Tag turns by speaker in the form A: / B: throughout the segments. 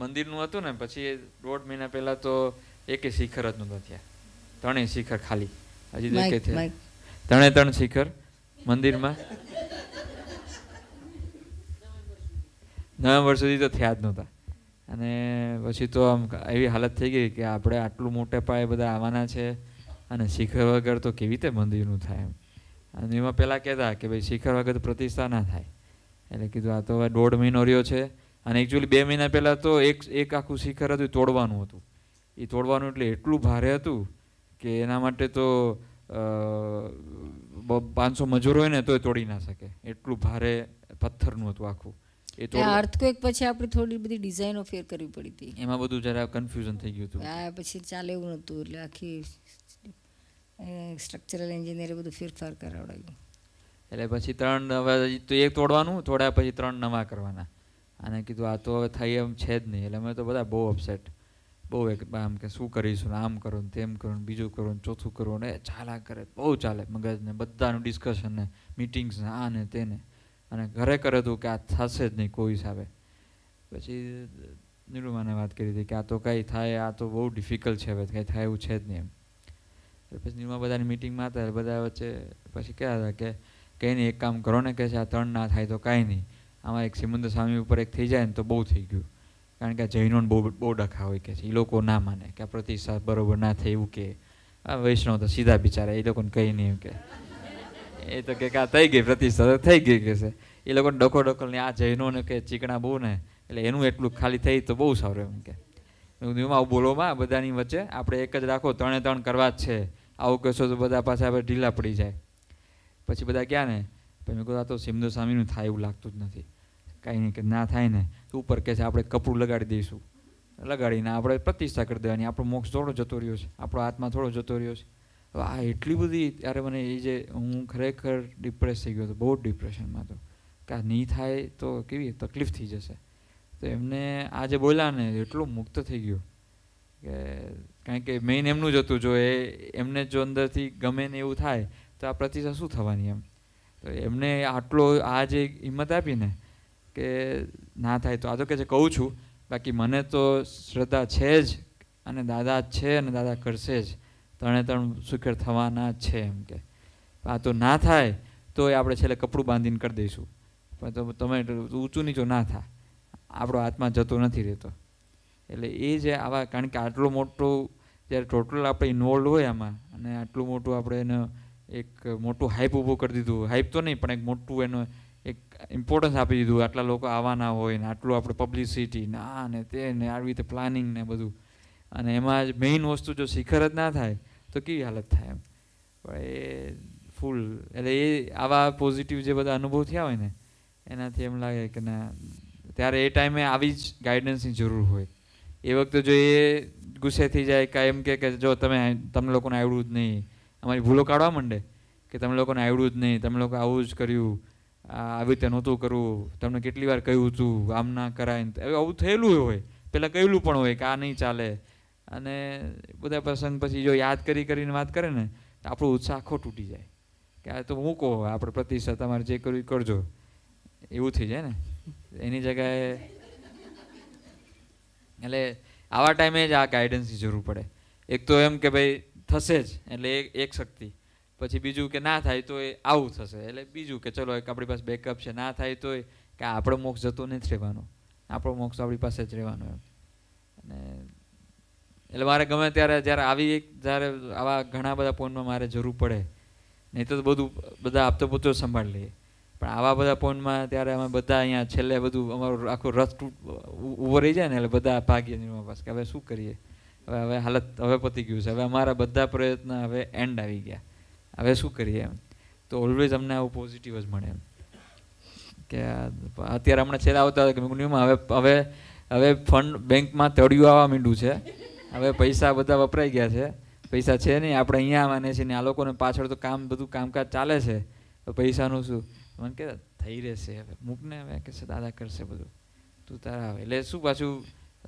A: મંદિરનું હતું ને પછી દોઢ મહિના પહેલા તો એક શિખર જ નતા થયા ત્રણેય શિખર ખાલી હજી દેખે થયા ત્રણે ત્રણ શિખર મંદિરમાં નવેમ્બર સુધી તો થયા જ નહોતા અને પછી તો આમ એવી હાલત થઈ ગઈ કે આપણે આટલું મોટે પાયે બધા આવવાના છે અને શિખર વગર તો કેવી રીતે મંદિરનું થાય એમ અને એમાં પહેલાં કહેતા કે ભાઈ શિખર વગર પ્રતિષ્ઠા ના થાય એટલે કીધું આ તો દોઢ મહિનો રહ્યો છે અને એકચ્યુઅલી બે મહિના પહેલાં તો એક એક આખું શિખર હતું તોડવાનું હતું એ તોડવાનું એટલે એટલું ભારે હતું કે એના માટે તો પાંચસો મજૂર હોય ને તો એ તોડી ના શકે એટલું ભારે પથ્થરનું હતું આખું એ તો
B: અર્થક્વેક પછી આપણે થોડી બધી ડિઝાઇનો ફેર કરવી પડી હતી
A: એમાં બધું જરા કન્ફ્યુઝન થઈ ગયું હતું
B: આ પછી ચાલે એવું નહોતું એટલે આખી સ્ટ્રક્ચરલ એન્જિનિયરે બધું ફેરફાર કરાવડાવ્યું
A: એટલે પછી ત્રણ હવે તો એક તોડવાનું થોડા પછી ત્રણ નવા કરવાના અને કીધું આ તો હવે થઈ એમ છે જ નહીં એટલે અમે તો બધા બહુ અપસેટ બહુ એક આમ કે શું કરીશું આમ કરું ને તેમ કરું ને બીજું કરું ને ચોથું કરો ને ચાલા કરે બહુ ચાલે મગજને બધાનું ડિસ્કશન ને મિટિંગ્સ ને આ ને તેને અને ઘરે કરે તું કે આ થશે જ નહીં કોઈ હિસાબે પછી નિરૂમાને વાત કરી હતી કે આ તો કંઈ થાય આ તો બહુ ડિફિકલ્ટ છે હવે કંઈ થાય એવું છે જ નહીં એમ પછી નિરૂમા બધાની મિટિંગમાં હતા બધા વચ્ચે પછી કહેતા હતા કે કંઈ નહીં એક કામ કરો ને કે છે આ ત્રણ ના થાય તો કાંઈ નહીં આમાં એક સિમંદર સ્વામી ઉપર એક થઈ જાય ને તો બહુ થઈ ગયું કારણ કે આ જૈનોને બહુ બહુ ડખા હોય કે છે એ લોકો ના માને કે આ પ્રતિસાદ બરાબર ના થાય એવું કે આ વૈષ્ણવ તો સીધા બિચારા એ લોકોને કંઈ નહીં એમ કે એ તો કે આ થઈ ગઈ પ્રતિસાદ થઈ ગઈ કે છે એ લોકોને ડખો ડખો ને આ જૈનોને કે ચીકણા બહુ ને એટલે એનું એટલું ખાલી થઈ તો બહુ સારું એમ કે એમાં બોલોમાં બધાની વચ્ચે આપણે એક જ રાખો ત્રણે ત્રણ કરવા જ છે આવું કહેશો તો બધા પાછા આપણે ઢીલા પડી જાય પછી બધા ક્યાં ને પણ મેં કહ્યું આ તો સિમદો સ્વામીનું થાય એવું લાગતું જ નથી કાંઈ નહીં કે ના થાય ને તો ઉપર કહે છે આપણે કપડું લગાડી દઈશું લગાડીને આપણે પ્રતિષ્ઠા કરી દેવાની આપણો મોક્ષ થોડો જતો રહ્યો છે આપણો આત્મા થોડો જતો રહ્યો છે હવે આ એટલી બધી ત્યારે મને એ જે હું ખરેખર ડિપ્રેસ થઈ ગયો હતો બહુ જ ડિપ્રેશનમાં તો કે આ નહીં થાય તો કેવી તકલીફ થઈ જશે તો એમને આ જે બોલ્યા ને એટલો મુક્ત થઈ ગયો કે કારણ કે મેઇન એમનું જ હતું જો એ એમને જો અંદરથી ગમે ને એવું થાય તો આ પ્રતિષ્ઠા શું થવાની એમ તો એમને આટલો આ જે હિંમત આપીને કે ના થાય તો આ તો કે છે કહું છું બાકી મને તો શ્રદ્ધા છે જ અને દાદા છે અને દાદા કરશે જ ત્રણે ત્રણ સુખેર થવાના છે એમ કે આ તો ના થાય તો એ આપણે છેલ્લે કપડું બાંધીને કરી દઈશું પણ તો તમે ઊંચું નીચું ના થાય આપણો હાથમાં જતો નથી રહેતો એટલે એ જે આવા કારણ કે આટલો મોટો જ્યારે ટોટલ આપણે ઇન્વોલ્વ હોય આમાં અને આટલું મોટું આપણે એને એક મોટું હાઇપ ઊભું કરી દીધું હાઇપ તો નહીં પણ એક મોટું એનું એક ઇમ્પોર્ટન્સ આપી દીધું આટલા લોકો આવવાના હોય ને આટલું આપણે પબ્લિસિટી ને આ ને તે ને આવી રીતે પ્લાનિંગ ને બધું અને એમાં જ મેઇન વસ્તુ જો શિખર જ ના થાય તો કેવી હાલત થાય એમ પણ એ ફૂલ એટલે એ આવા પોઝિટિવ જે બધા અનુભવ થયા હોય ને એનાથી એમ લાગે કે ના ત્યારે એ ટાઈમે આવી જ ગાઈડન્સની જરૂર હોય એ વખતે જો એ ગુસ્સે થઈ જાય કાંઈ એમ કે જો તમે તમે લોકોને આવડવું જ નહીં અમારી ભૂલો કાઢવા માંડે કે તમે લોકોને આવડ્યું જ નહીં તમે લોકો આવું જ કર્યું આવી રીતે નહોતું કરવું તમને કેટલી વાર કહ્યું હતું આમ ના કરાય હવે આવું થયેલું હોય પહેલાં કહેલું પણ હોય કે આ નહીં ચાલે અને બધા પ્રસંગ પછી જો યાદ કરી કરીને વાત કરે ને તો આપણો ઉત્સાહ આખો તૂટી જાય કે આ તો મૂકો આપણે પ્રતિષ્ઠા તમારે જે કર્યું કરજો એવું થઈ જાય ને એની જગ્યાએ એટલે આવા ટાઈમે જ આ ગાઈડન્સની જરૂર પડે એક તો એમ કે ભાઈ થશે જ એટલે એક શક્તિ પછી બીજું કે ના થાય તો એ આવું થશે એટલે બીજું કે ચલો એક આપણી પાસે બેકઅપ છે ના થાય તો કે આપણો મોક્ષ જતો નથી રહેવાનો આપણો મોક્ષ આપણી પાસે જ રહેવાનો એમ અને એટલે મારે ગમે ત્યારે જ્યારે આવી એક જ્યારે આવા ઘણા બધા ફોનમાં મારે જરૂર પડે નહીં તો બધું બધા આપતો પોતો સંભાળી લઈએ પણ આવા બધા ફોનમાં ત્યારે અમે બધા અહીંયા છેલ્લે બધું અમારું આખું રસ ઊભો રહી જાય ને એટલે બધા ભાગીએ નિર્મા પાસે કે હવે શું કરીએ હવે હાલત હવે પતી ગયું છે હવે અમારા બધા પ્રયત્ન હવે એન્ડ આવી ગયા હવે શું કરીએ એમ તો ઓલવેઝ અમને આવું પોઝિટિવ જ મળે એમ કે અત્યારે હમણાં છેલ્લા આવતા હતા કે ન્યૂમાં હવે હવે હવે ફંડ બેંકમાં તળિયું આવવા માંડ્યું છે હવે પૈસા બધા વપરાઈ ગયા છે પૈસા છે નહીં આપણે અહીંયા આવવાના છીએ ને આ લોકોને પાછળ તો કામ બધું કામકાજ ચાલે છે તો પૈસાનું શું મને કે થઈ રહેશે હવે મૂકને હવે કે દાદા કરશે બધું તું તારા આવે એટલે શું પાછું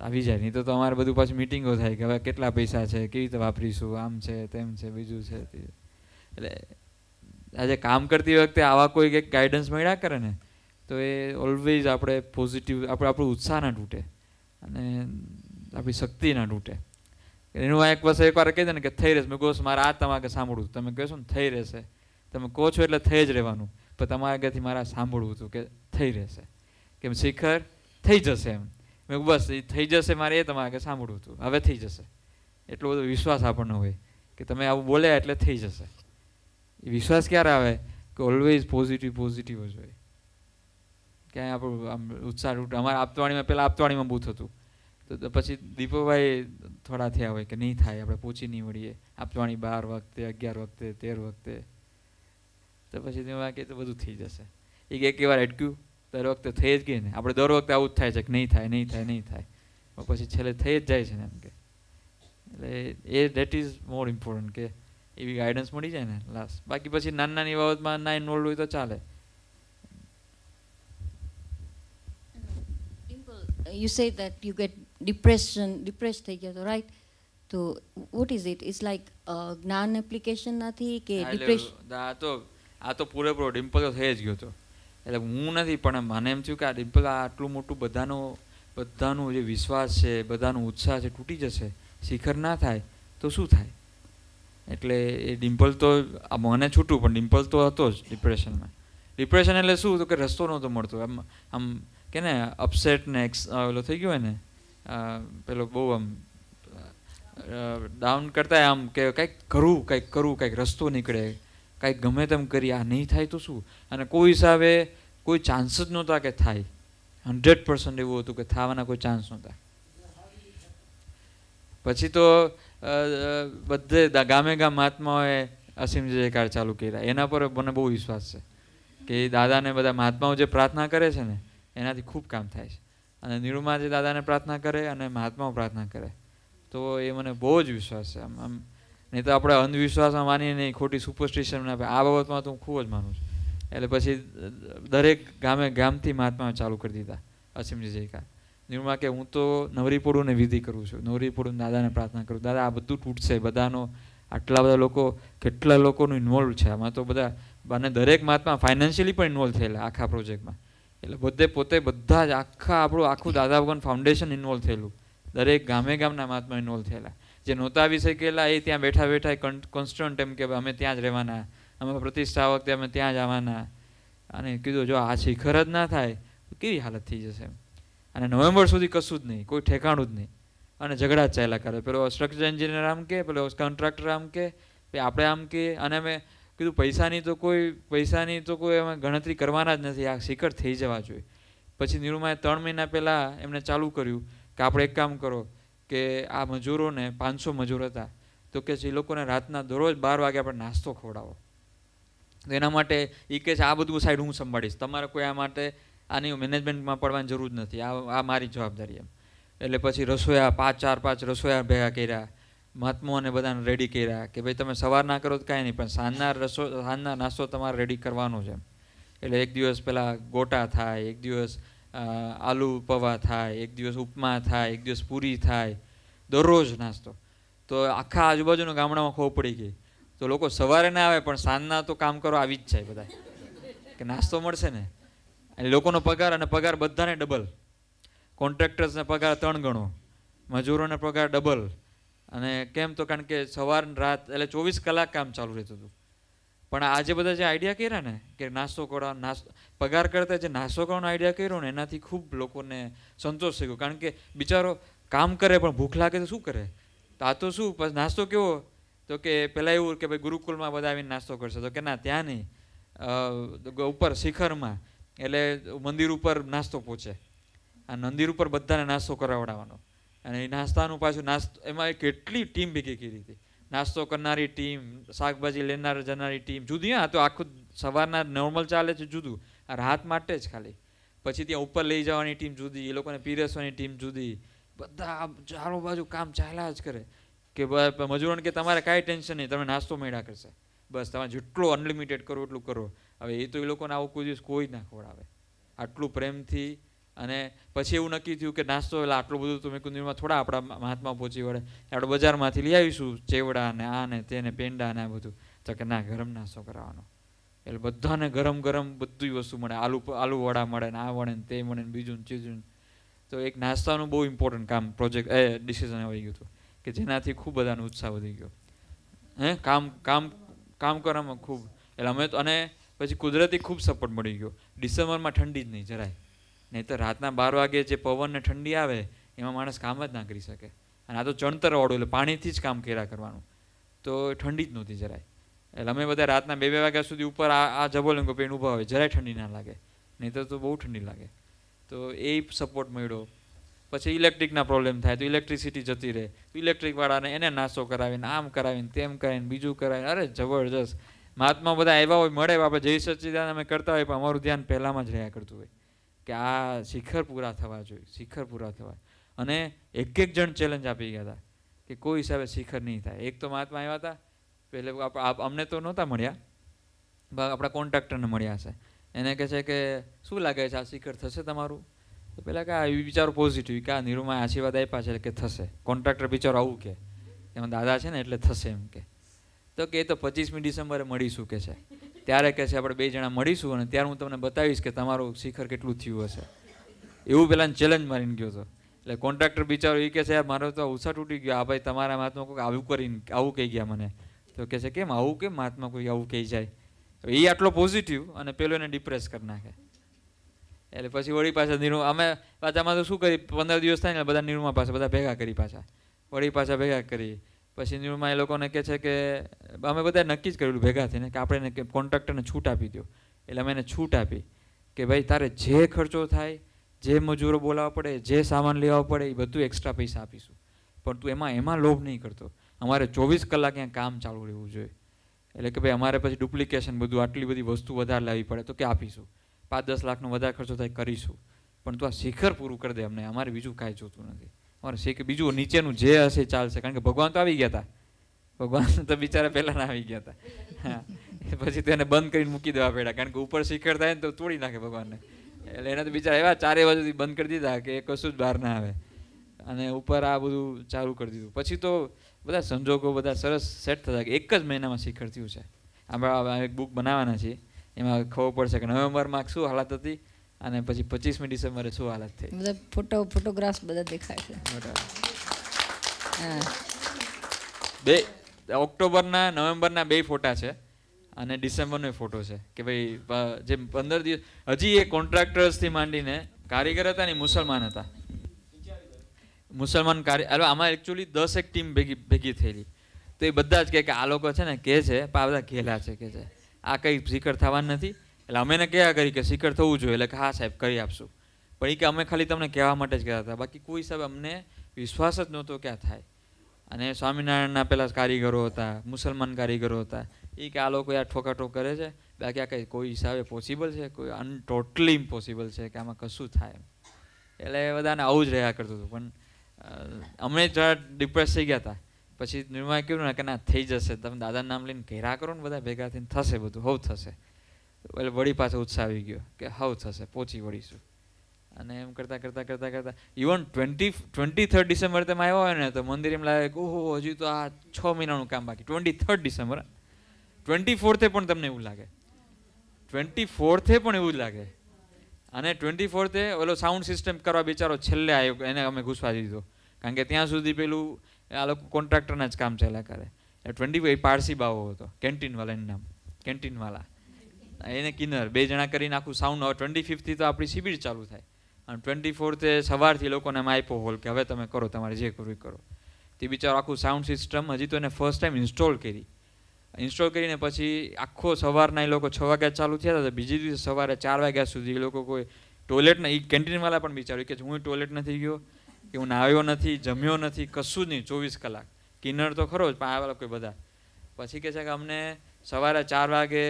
A: આવી જાય નહીં તો તમારે બધું પાછું મિટિંગો થાય કે હવે કેટલા પૈસા છે કેવી રીતે વાપરીશું આમ છે તેમ છે બીજું છે એટલે આજે કામ કરતી વખતે આવા કોઈ કંઈક ગાઈડન્સ મળ્યા કરે ને તો એ ઓલવેઝ આપણે પોઝિટિવ આપણે આપણો ઉત્સાહ ના તૂટે અને આપણી શક્તિ ના તૂટે એનું આ એક વસ્તુ એકવાર કહી દે ને કે થઈ રહેશે મેં કહો મારે આ તમારે સાંભળવું તમે કહેશો ને થઈ રહેશે તમે કહો છો એટલે થઈ જ રહેવાનું પણ તમારા આગળથી મારા સાંભળવું હતું કે થઈ રહેશે કેમ શિખર થઈ જશે એમ મેં બસ એ થઈ જશે મારે એ તમારે સાંભળવું હતું હવે થઈ જશે એટલો બધો વિશ્વાસ આપણને હોય કે તમે આવું બોલ્યા એટલે થઈ જશે એ વિશ્વાસ ક્યારે આવે કે ઓલવેઝ પોઝિટિવ પોઝિટિવ જ હોય ક્યાંય આપણું આમ ઉત્સાહ તૂટે અમારે આપતવાણીમાં પહેલાં આપતવાણીમાં બૂથ થતું તો પછી દીપોભાઈ થોડા થયા હોય કે નહીં થાય આપણે પહોંચી નહીં વળીએ આપતવાણી બાર વખતે અગિયાર વખતે તેર વખતે તો પછી તેમાં કે તો બધું થઈ જશે એક એક વાર અટક્યું દર વખતે થઈ જ ગઈ ને આપણે દર વખતે આવું જ થાય છે કે નહીં થાય નહીં થાય નહીં થાય પછી છેલ્લે થઈ જ જાય છે ને એમ કે એટલે એ દેટ ઇઝ મોર ઇમ્પોર્ટન્ટ કે એવી ગાઈડન્સ મળી જાય ને લાસ્ટ બાકી પછી નાની નાની બાબતમાં ના ઇન્વોલ્વ હોય તો ચાલે
C: you say that you get depression depressed થઈ ગયા તો right તો what is it is like uh, જ્ઞાન એપ્લિકેશન નથી કે ડિપ્રેશન
A: આ તો આ તો પૂરેપૂરો ડિમ્પલ તો થઈ જ ગયો તો એટલે હું નથી પણ મને એમ થયું કે આ ડિમ્પલ આટલું મોટું બધાનો બધાનો જે વિશ્વાસ છે બધાનો ઉત્સાહ છે તૂટી જશે શિખર ના થાય તો શું થાય એટલે એ ડિમ્પલ તો મને છૂટું પણ ડિમ્પલ તો હતો જ ડિપ્રેશનમાં ડિપ્રેશન એટલે શું તો કે રસ્તો નહોતો મળતો આમ આમ કે ને અપસેટ ને પેલો થઈ ગયો હોય ને પેલો બહુ આમ ડાઉન કરતા આમ કે કંઈક કરવું કંઈક કરવું કંઈક રસ્તો નીકળે કાંઈ ગમે તેમ કરી આ નહીં થાય તો શું અને કોઈ હિસાબે કોઈ ચાન્સ જ નહોતા કે થાય હંડ્રેડ પર્સન્ટ એવું હતું કે થવાના કોઈ ચાન્સ નહોતા પછી તો બધે ગામે ગામ મહાત્માઓએ અસીમ જયકાર ચાલુ કર્યા એના પર મને બહુ વિશ્વાસ છે કે એ દાદાને બધા મહાત્માઓ જે પ્રાર્થના કરે છે ને એનાથી ખૂબ કામ થાય છે અને નિરૂમા જે દાદાને પ્રાર્થના કરે અને મહાત્માઓ પ્રાર્થના કરે તો એ મને બહુ જ વિશ્વાસ છે આમ આમ નહીં તો આપણે અંધવિશ્વાસમાં માનીએ નહીં ખોટી સુપરસ્ટિશનમાં આપે આ બાબતમાં તો હું ખૂબ જ માનું છું એટલે પછી દરેક ગામે ગામથી મહાત્મા ચાલુ કરી દીધા અસીમજી જયકા નિર્મા કે હું તો નવરીપોડુંને વિધિ કરું છું નવરીપોડું દાદાને પ્રાર્થના કરું દાદા આ બધું તૂટશે બધાનો આટલા બધા લોકો કેટલા લોકોનું ઇન્વોલ્વ છે આમાં તો બધા અને દરેક મહાત્મા ફાઇનાન્શિયલી પણ ઇન્વોલ્વ થયેલા આખા પ્રોજેક્ટમાં એટલે બધે પોતે બધા જ આખા આપણું આખું દાદા ભગવાન ફાઉન્ડેશન ઇન્વોલ્વ થયેલું દરેક ગામે ગામના મહાત્મા ઇન્વોલ્વ થયેલા જે નહોતા વિષય શકેલા એ ત્યાં બેઠા બેઠા કોન્સ્ટન્ટ એમ કે અમે ત્યાં જ રહેવાના અમે પ્રતિષ્ઠા વખતે અમે ત્યાં જ આવવાના અને કીધું જો આ શિખર જ ના થાય તો કેવી હાલત થઈ જશે અને નવેમ્બર સુધી કશું જ નહીં કોઈ ઠેકાણું જ નહીં અને ઝઘડા જ ચાલ્યા કરે પેલો સ્ટ્રક્ચર એન્જિનિયર આમ કે પેલો કોન્ટ્રાક્ટર આમ કે આપણે આમ કે અને અમે કીધું પૈસાની તો કોઈ પૈસાની તો કોઈ અમે ગણતરી કરવાના જ નથી આ શિખર થઈ જવા જોઈએ પછી નિરૂમાએ ત્રણ મહિના પહેલાં એમને ચાલુ કર્યું કે આપણે એક કામ કરો કે આ મજૂરોને પાંચસો મજૂર હતા તો કે જે લોકોને રાતના દરરોજ બાર વાગ્યા આપણે નાસ્તો ખવડાવો તો એના માટે એ કહે છે આ બધું સાઈડ હું સંભાળીશ તમારે કોઈ આ માટે આની મેનેજમેન્ટમાં પડવાની જરૂર જ નથી આ આ મારી જવાબદારી એમ એટલે પછી રસોયા પાંચ ચાર પાંચ રસોયા ભેગા કર્યા મહાત્માઓને બધાને રેડી કર્યા કે ભાઈ તમે સવાર ના કરો તો કાંઈ નહીં પણ સાંજના રસો સાંજના નાસ્તો તમારે રેડી કરવાનો છે એટલે એક દિવસ પહેલાં ગોટા થાય એક દિવસ આલુ પવા થાય એક દિવસ ઉપમા થાય એક દિવસ પૂરી થાય દરરોજ નાસ્તો તો આખા આજુબાજુના ગામડામાં ખો પડી ગઈ તો લોકો સવારે ના આવે પણ સાંજના તો કામ કરો આવી જ જાય બધા કે નાસ્તો મળશે ને અને લોકોનો પગાર અને પગાર બધાને ડબલ કોન્ટ્રાક્ટર્સને પગાર ત્રણ ગણો મજૂરોને પગાર ડબલ અને કેમ તો કારણ કે સવાર રાત એટલે ચોવીસ કલાક કામ ચાલુ રહેતું હતું પણ આજે બધા જે આઈડિયા કર્યા ને કે નાસ્તો કરવા નાસ પગાર કરતા જે નાસ્તો કરવાનો આઈડિયા કર્યો ને એનાથી ખૂબ લોકોને સંતોષ થઈ ગયો કારણ કે બિચારો કામ કરે પણ ભૂખ લાગે તો શું કરે તો આ તો શું પછી નાસ્તો કેવો તો કે પહેલાં એવું કે ભાઈ ગુરુકુળમાં બધા આવીને નાસ્તો કરશે તો કે ના ત્યાં નહીં ઉપર શિખરમાં એટલે મંદિર ઉપર નાસ્તો પહોંચે આ મંદિર ઉપર બધાને નાસ્તો કરાવડાવવાનો અને એ નાસ્તાનું પાછું નાસ્તો એમાં કેટલી ટીમ ભેગી કરી હતી નાસ્તો કરનારી ટીમ શાકભાજી લેનાર જનારી ટીમ જુદી હા તો આખું સવારના નોર્મલ ચાલે છે જુદું આ રાહત માટે જ ખાલી પછી ત્યાં ઉપર લઈ જવાની ટીમ જુદી એ લોકોને પીરસવાની ટીમ જુદી બધા ચારો બાજુ કામ ચાલ્યા જ કરે કે મજૂરોને કે તમારે કાંઈ ટેન્શન નહીં તમે નાસ્તો મેળા કરશે બસ તમે જેટલું અનલિમિટેડ કરો એટલું કરો હવે એ તો એ લોકોને આવું કોઈ દિવસ કોઈ ના ખવડાવે આટલું પ્રેમથી અને પછી એવું નક્કી થયું કે નાસ્તો એટલે આટલું બધું તમે કુંદીરમાં થોડા આપણા હાથમાં પહોંચી વળે આપણે બજારમાંથી લઈ આવીશું ચેવડા ને આ ને તેને પેંડા ને આ બધું તો કે ના ગરમ નાસ્તો કરાવવાનો એટલે બધાને ગરમ ગરમ બધી વસ્તુ મળે આલુ આલુ વડા મળે ને આ વળે ને તે મળે ને બીજું ને ચીજું તો એક નાસ્તાનું બહુ ઇમ્પોર્ટન્ટ કામ પ્રોજેક્ટ એ ડિસિઝન આવી ગયું હતું કે જેનાથી ખૂબ બધાનો ઉત્સાહ વધી ગયો હે કામ કામ કામ કરવામાં ખૂબ એટલે અમે તો અને પછી કુદરતી ખૂબ સપોર્ટ મળી ગયો ડિસેમ્બરમાં ઠંડી જ નહીં જરાય નહીં તો રાતના બાર વાગે જે પવનને ઠંડી આવે એમાં માણસ કામ જ ના કરી શકે અને આ તો ચણતરવાળું એટલે પાણીથી જ કામ કર્યા કરવાનું તો ઠંડી જ નહોતી જરાય એટલે અમે બધા રાતના બે બે વાગ્યા સુધી ઉપર આ આ જબો લેંગો પેન ઊભા હોય જરાય ઠંડી ના લાગે નહીં તો બહુ ઠંડી લાગે તો એ સપોર્ટ મળ્યો પછી ઇલેક્ટ્રિકના પ્રોબ્લેમ થાય તો ઇલેક્ટ્રિસિટી જતી રહે તો ઇલેક્ટ્રિકવાળાને એને નાસ્તો કરાવીને આમ કરાવીને તેમ કરાવીને બીજું કરાવીને અરે જબરજસ્ત મહાત્મા બધા આવ્યા હોય મળે આપણે જય સચ્ચિદાન અમે કરતા હોય પણ અમારું ધ્યાન પહેલાંમાં જ રહ્યા કરતું હોય કે આ શિખર પૂરા થવા જોઈએ શિખર પૂરા થવા અને એક એક જણ ચેલેન્જ આપી ગયા હતા કે કોઈ હિસાબે શિખર નહીં થાય એક તો મહાત્મા આવ્યા હતા પહેલે અમને તો નહોતા મળ્યા આપણા કોન્ટ્રાક્ટરને મળ્યા છે એને કહે છે કે શું લાગે છે આ શિખર થશે તમારું તો પહેલાં કે આ વિચારો પોઝિટિવ કે આ નિરૂમા આશીર્વાદ આપ્યા છે કે થશે કોન્ટ્રાક્ટર બિચારો આવું કે એમાં દાદા છે ને એટલે થશે એમ કે તો કે એ તો પચીસમી ડિસેમ્બરે મળીશું કે છે ત્યારે કહે છે આપણે બે જણા મળીશું અને ત્યારે હું તમને બતાવીશ કે તમારું શિખર કેટલું થયું હશે એવું પહેલાં ચેલેન્જ મારીને ગયો હતો એટલે કોન્ટ્રાક્ટર બિચારો એ કહે છે મારો તો ઉષા તૂટી ગયો આ ભાઈ તમારા મહાત્મા કોઈ આવું કરીને આવું કહી ગયા મને તો કહે છે કેમ આવું કેમ મહાત્મા કોઈ આવું કહી જાય એ આટલો પોઝિટિવ અને પેલો એને ડિપ્રેસ કરી નાખે એટલે પછી વળી પાછા નીરુ અમે પાછા તો શું કરી પંદર દિવસ થાય ને બધા નીરુમા પાછા બધા ભેગા કરી પાછા વળી પાછા ભેગા કરી પછી ન્યૂમાં એ લોકોને કહે છે કે અમે બધા નક્કી જ કર્યું ભેગા થઈને કે આપણે એને કોન્ટ્રાક્ટરને છૂટ આપી દો એટલે અમે એને છૂટ આપી કે ભાઈ તારે જે ખર્ચો થાય જે મજૂરો બોલાવવા પડે જે સામાન લેવા પડે એ બધું એક્સ્ટ્રા પૈસા આપીશું પણ તું એમાં એમાં લોભ નહીં કરતો અમારે ચોવીસ કલાક અહીંયા કામ ચાલુ રહેવું જોઈએ એટલે કે ભાઈ અમારે પછી ડુપ્લિકેશન બધું આટલી બધી વસ્તુ વધારે લાવવી પડે તો કે આપીશું પાંચ દસ લાખનો વધારે ખર્ચો થાય કરીશું પણ તું આ શિખર પૂરું કરી દે અમને અમારે બીજું કાંઈ જોતું નથી પણ શીખ બીજું નીચેનું જે હશે ચાલશે કારણ કે ભગવાન તો આવી ગયા હતા ભગવાન તો બિચારા પહેલા આવી ગયા હતા હા પછી તેને બંધ કરીને મૂકી દેવા પડ્યા કારણ કે ઉપર શિખર થાય ને તો તોડી નાખે ભગવાનને એટલે એને તો બિચારા એવા ચારે બાજુથી બંધ કરી દીધા કે કશું જ બહાર ના આવે અને ઉપર આ બધું ચાલુ કરી દીધું પછી તો બધા સંજોગો બધા સરસ સેટ થતા કે એક જ મહિનામાં શિખર થયું છે આપણે એક બુક બનાવવાના છીએ એમાં ખબર પડશે કે નવેમ્બરમાં શું હાલત હતી અને પછી પચીસમી ડિસેમ્બરે શું હાલત થઈ બધા
B: ફોટો ફોટોગ્રાફ બધા દેખાય
A: છે બે ઓક્ટોબરના નવેમ્બરના બે ફોટા છે અને ડિસેમ્બરનો ફોટો છે કે ભાઈ જે પંદર દિવસ હજી એ કોન્ટ્રાક્ટર્સથી માંડીને કારીગર હતા ને મુસલમાન હતા મુસલમાન કારી એટલે આમાં એકચ્યુઅલી દસ એક ટીમ ભેગી ભેગી થયેલી તો એ બધા જ કહે કે આ લોકો છે ને કહે છે પણ આ બધા ઘેલા છે કે છે આ કંઈ જીકર થવાનું નથી એટલે અમે એને કહ્યા કરી કે સિકર થવું જોઈએ એટલે કે હા સાહેબ કરી આપશું પણ એ કે અમે ખાલી તમને કહેવા માટે જ કહેતા હતા બાકી કોઈ સાહેબ અમને વિશ્વાસ જ નહોતો કે આ થાય અને સ્વામિનારાયણના પેલા કારીગરો હતા મુસલમાન કારીગરો હતા એ કે આ લોકો આ ઠોકાઠોક કરે છે બાકી આ કંઈ કોઈ હિસાબે પોસિબલ છે કોઈ અન ટોટલી ઇમ્પોસિબલ છે કે આમાં કશું થાય એટલે બધાને આવું જ રહ્યા કરતું હતું પણ અમે જરા ડિપ્રેસ થઈ ગયા હતા પછી નિર્માણ કર્યું ને કે ના થઈ જશે તમે દાદાનું નામ લઈને ઘેરા કરો ને બધા ભેગા થઈને થશે બધું હવ થશે એટલે વળી પાછો ઉત્સાહ આવી ગયો કે હાઉ થશે પહોંચી વળીશું અને એમ કરતાં કરતાં કરતાં કરતાં even twenty twenty third December તમે આવ્યા હોય ને તો મંદિર એમ લાગે કે ઓહો હજી તો આ છ મહિનાનું કામ બાકી ટ્વેન્ટી થર્ડ ડિસેમ્બર ટ્વેન્ટી ફોર્થે પણ તમને એવું લાગે ટ્વેન્ટી ફોર્થે પણ એવું જ લાગે અને ટ્વેન્ટી ફોર્થે ઓલો સાઉન્ડ સિસ્ટમ કરવા બિચારો છેલ્લે આવ્યો એને અમે ઘૂસવા દીધો કારણ કે ત્યાં સુધી પેલું આ લોકો કોન્ટ્રાક્ટરના જ કામ ચાલ્યા કરે એ ટ્વેન્ટી ફાઈ પારસી બાવો હતો કેન્ટીનવાલા એનું નામ કેન્ટીનવાલા એને કિન્નર બે જણા કરીને આખું સાઉન્ડ ટ્વેન્ટી ફિફ્થથી તો આપણી શિબિર ચાલુ થાય અને ટ્વેન્ટી ફોર્થે સવારથી લોકોને એમાં આપ્યો હોલ કે હવે તમે કરો તમારે જે કરવું કરો તે બિચારો આખું સાઉન્ડ સિસ્ટમ હજી તો એને ફર્સ્ટ ટાઈમ ઇન્સ્ટોલ કરી ઇન્સ્ટોલ કરીને પછી આખો સવારના એ લોકો છ વાગ્યા ચાલુ થયા હતા બીજી દિવસે સવારે ચાર વાગ્યા સુધી એ લોકો કોઈ ટોયલેટના એ કેન્ટીનવાળા પણ વિચાર્યું કે હું ટોયલેટ નથી ગયો કે હું નાહ્યો નથી જમ્યો નથી કશું જ નહીં ચોવીસ કલાક કિન્નર તો ખરો જ પણ આવેલા કોઈ બધા પછી કહે છે કે અમને સવારે ચાર વાગે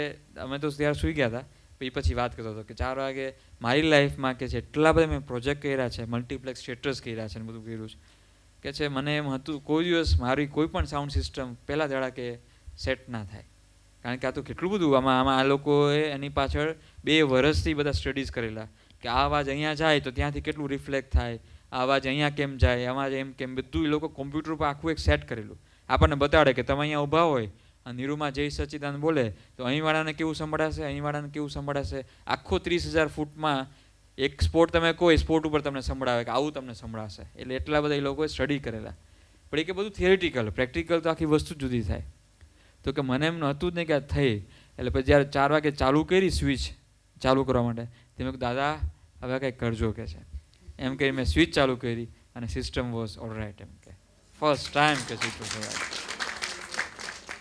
A: અમે તો ત્યારે સૂઈ ગયા હતા એ પછી વાત કરતો હતો કે ચાર વાગે મારી લાઈફમાં કે છે એટલા બધા મેં પ્રોજેક્ટ કર્યા છે મલ્ટીપ્લેક્સ થિયેટર્સ કર્યા છે ને બધું કર્યું છે કે છે મને એમ હતું કોઈ દિવસ મારી કોઈ પણ સાઉન્ડ સિસ્ટમ પહેલાં દાડા કે સેટ ના થાય કારણ કે આ તો કેટલું બધું આમાં આમાં આ લોકોએ એની પાછળ બે વર્ષથી બધા સ્ટડીઝ કરેલા કે આ અવાજ અહીંયા જાય તો ત્યાંથી કેટલું રિફ્લેક્ટ થાય આ અવાજ અહીંયા કેમ જાય આમાં એમ કેમ બધું એ લોકો કોમ્પ્યુટર પર આખું એક સેટ કરેલું આપણને બતાડે કે તમે અહીંયા ઊભા હોય આ નીરુમાં જય સચિદાન બોલે તો અહીંવાળાને કેવું સંભળાશે અહીંવાળાને કેવું સંભળાશે આખો ત્રીસ હજાર ફૂટમાં એક સ્પોટ તમે કહો એ સ્પોટ ઉપર તમને સંભળાવે કે આવું તમને સંભળાશે એટલે એટલા બધા એ લોકોએ સ્ટડી કરેલા પણ એ કે બધું થિયરિટિકલ પ્રેક્ટિકલ તો આખી વસ્તુ જુદી થાય તો કે મને એમ હતું જ નહીં કે આ થઈ એટલે પછી જ્યારે ચાર વાગે ચાલુ કરી સ્વિચ ચાલુ કરવા માટે તે મેં દાદા હવે કંઈક કરજો કે છે એમ કહી મેં સ્વિચ ચાલુ કરી અને સિસ્ટમ વોઝ ઓલ રાઇટ એમ કે ફર્સ્ટ ટાઈમ કે સ્વિચ વોઝ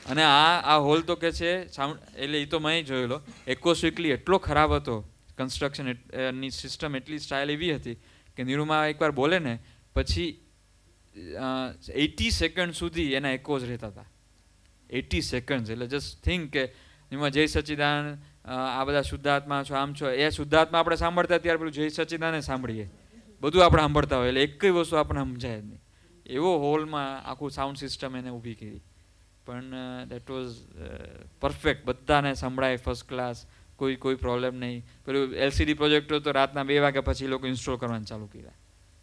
A: અને આ આ હોલ તો કે છે એટલે એ તો મેં જોયેલો એકો સ્વીકલી એટલો ખરાબ હતો કન્સ્ટ્રક્શન ની સિસ્ટમ એટલી સ્ટાઇલ એવી હતી કે નિરૂમા એકવાર બોલે ને પછી એટી સેકન્ડ સુધી એના એકો જ રહેતા હતા એટી સેકન્ડ એટલે જસ્ટ થિંક કે એમાં જય સચિદાન આ બધા શુદ્ધાત્મા છો આમ છો એ શુદ્ધાત્મા આપણે સાંભળતા ત્યારે પેલું જય સચિદાને સાંભળીએ બધું આપણે સાંભળતા હોય એટલે એક વસ્તુ આપણને સમજાય જ નહીં એવો હોલમાં આખું સાઉન્ડ સિસ્ટમ એને ઊભી કરી પણ દેટ વોઝ પરફેક્ટ બધાને સંભળાય ફર્સ્ટ ક્લાસ કોઈ કોઈ પ્રોબ્લેમ નહીં પેલું એલસીડી પ્રોજેક્ટ તો રાતના બે વાગ્યા પછી લોકો ઇન્સ્ટોલ કરવાનું ચાલુ કર્યા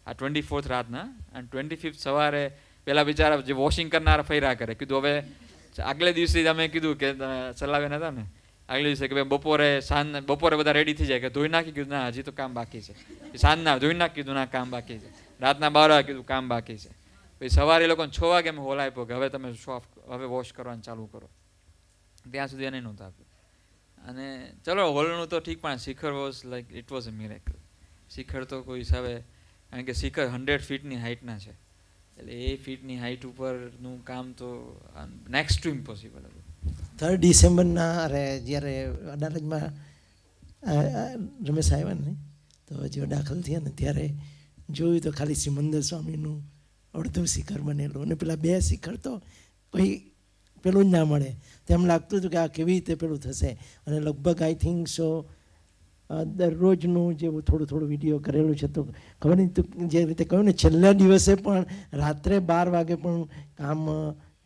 A: આ ટ્વેન્ટી ફોર્થ રાતના અને ટ્વેન્ટી ફિફ્થ સવારે પહેલાં બિચારા જે વોશિંગ કરનારા ફર્યા કરે કીધું હવે આગલે દિવસે અમે કીધું કે ચલાવ્યા નતા ને આગલે દિવસે કે ભાઈ બપોરે સાંજ બપોરે બધા રેડી થઈ જાય કે ધોઈ નાખી કીધું ના હજી તો કામ બાકી છે સાંજના ધોઈ નાખી કીધું ના કામ બાકી છે રાતના બાર વાગે કીધું કામ બાકી છે પછી સવારે એ લોકોને છ વાગે મેં હોલ આપ્યો કે હવે તમે શોફ હવે વોશ કરવાનું ચાલુ કરો ત્યાં સુધી એને નહોતું આપ્યું અને ચલો હોલનું તો ઠીક પણ shikhar was like it was a miracle શિખર તો કોઈ હિસાબે કારણ કે શિખર હંડ્રેડ ફીટની હાઇટના છે એટલે એ ફીટની હાઇટ ઉપરનું કામ તો નેક્સ્ટ ટુ ઇમ્પોસિબલ હતું
D: થર્ડ ડિસેમ્બરના અરે જ્યારે અડાલજમાં રમેશ આવ્યા ને તો જેવા દાખલ થયા ને ત્યારે જોયું તો ખાલી સિમંદર સ્વામીનું અડધું શિખર બનેલું અને પેલા બે શિખર તો કોઈ પેલું જ ના મળે તેમ લાગતું હતું કે આ કેવી રીતે પેલું થશે અને લગભગ આઈ થિંક સો દરરોજનું જેવું થોડું થોડું વિડીયો કરેલું છે તો ખબર નહીં તું જે રીતે કહ્યું ને છેલ્લા દિવસે પણ રાત્રે બાર વાગે પણ કામ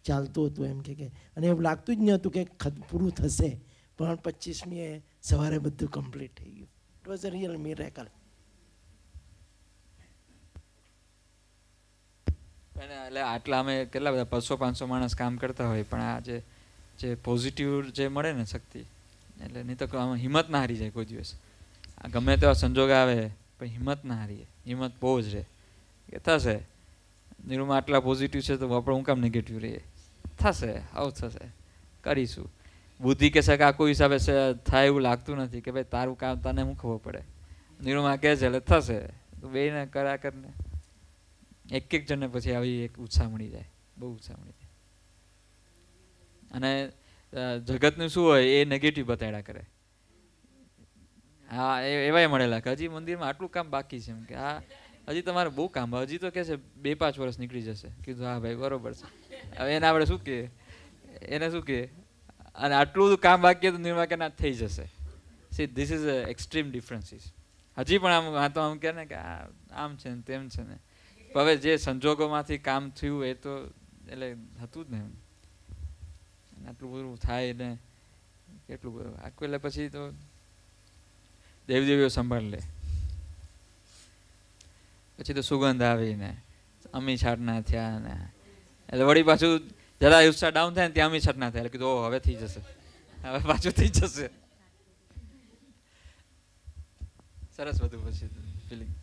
D: ચાલતું હતું એમ કે અને એવું લાગતું જ ન હતું કે પૂરું થશે પણ પચીસમીએ સવારે બધું કમ્પ્લીટ થઈ ગયું it was a real miracle
A: એટલે આટલા અમે કેટલા બધા પાંચસો પાંચસો માણસ કામ કરતા હોય પણ આ જે જે પોઝિટિવ જે મળે ને શક્તિ એટલે નહીં તો આમાં હિંમત ના હારી જાય કોઈ દિવસ આ ગમે તેવા સંજોગ આવે પણ હિંમત ના હારીએ હિંમત બહુ જ રહે કે થશે નિરૂમાં આટલા પોઝિટિવ છે તો આપણે હું કામ નેગેટિવ રહીએ થશે આવું થશે કરીશું બુદ્ધિ કે છે કે આ કોઈ હિસાબે થાય એવું લાગતું નથી કે ભાઈ તારું કામ તને હું ખબર પડે નિરૂમાં કહે છે એટલે થશે તો બેને કર્યા કરને એક એક જણને પછી આવી એક ઉત્સાહ મળી જાય બહુ ઉત્સાહ મળી જાય અને જગતનું શું હોય એ નેગેટિવ બતાડ્યા કરે હા એવાય મળેલા કે હજી મંદિરમાં આટલું કામ બાકી છે એમ કે આ હજી તમારે બહુ કામ હજી તો કે છે બે પાંચ વર્ષ નીકળી જશે કીધું હા ભાઈ બરોબર છે હવે એને આપણે શું કહીએ એને શું કહીએ અને આટલું કામ બાકી તો નિર્મા કે ના થઈ જશે see this is extreme differences હજી પણ આમ આ તો આમ કે ને કે આમ છે ને તેમ છે ને હવે જે સંજોગોમાંથી કામ થયું એ તો એટલે હતું જ ને આટલું બધું થાય ને કેટલું બધું આખું એટલે પછી તો દેવદેવીઓ સંભાળ લે પછી તો સુગંધ આવીને અમી છાટના થયા ને એટલે વળી પાછું જરા ઉત્સાહ ડાઉન થાય ને ત્યાં અમી છાટના થાય એટલે કીધું ઓ હવે થઈ જશે હવે પાછું થઈ જશે સરસ બધું પછી ફિલિંગ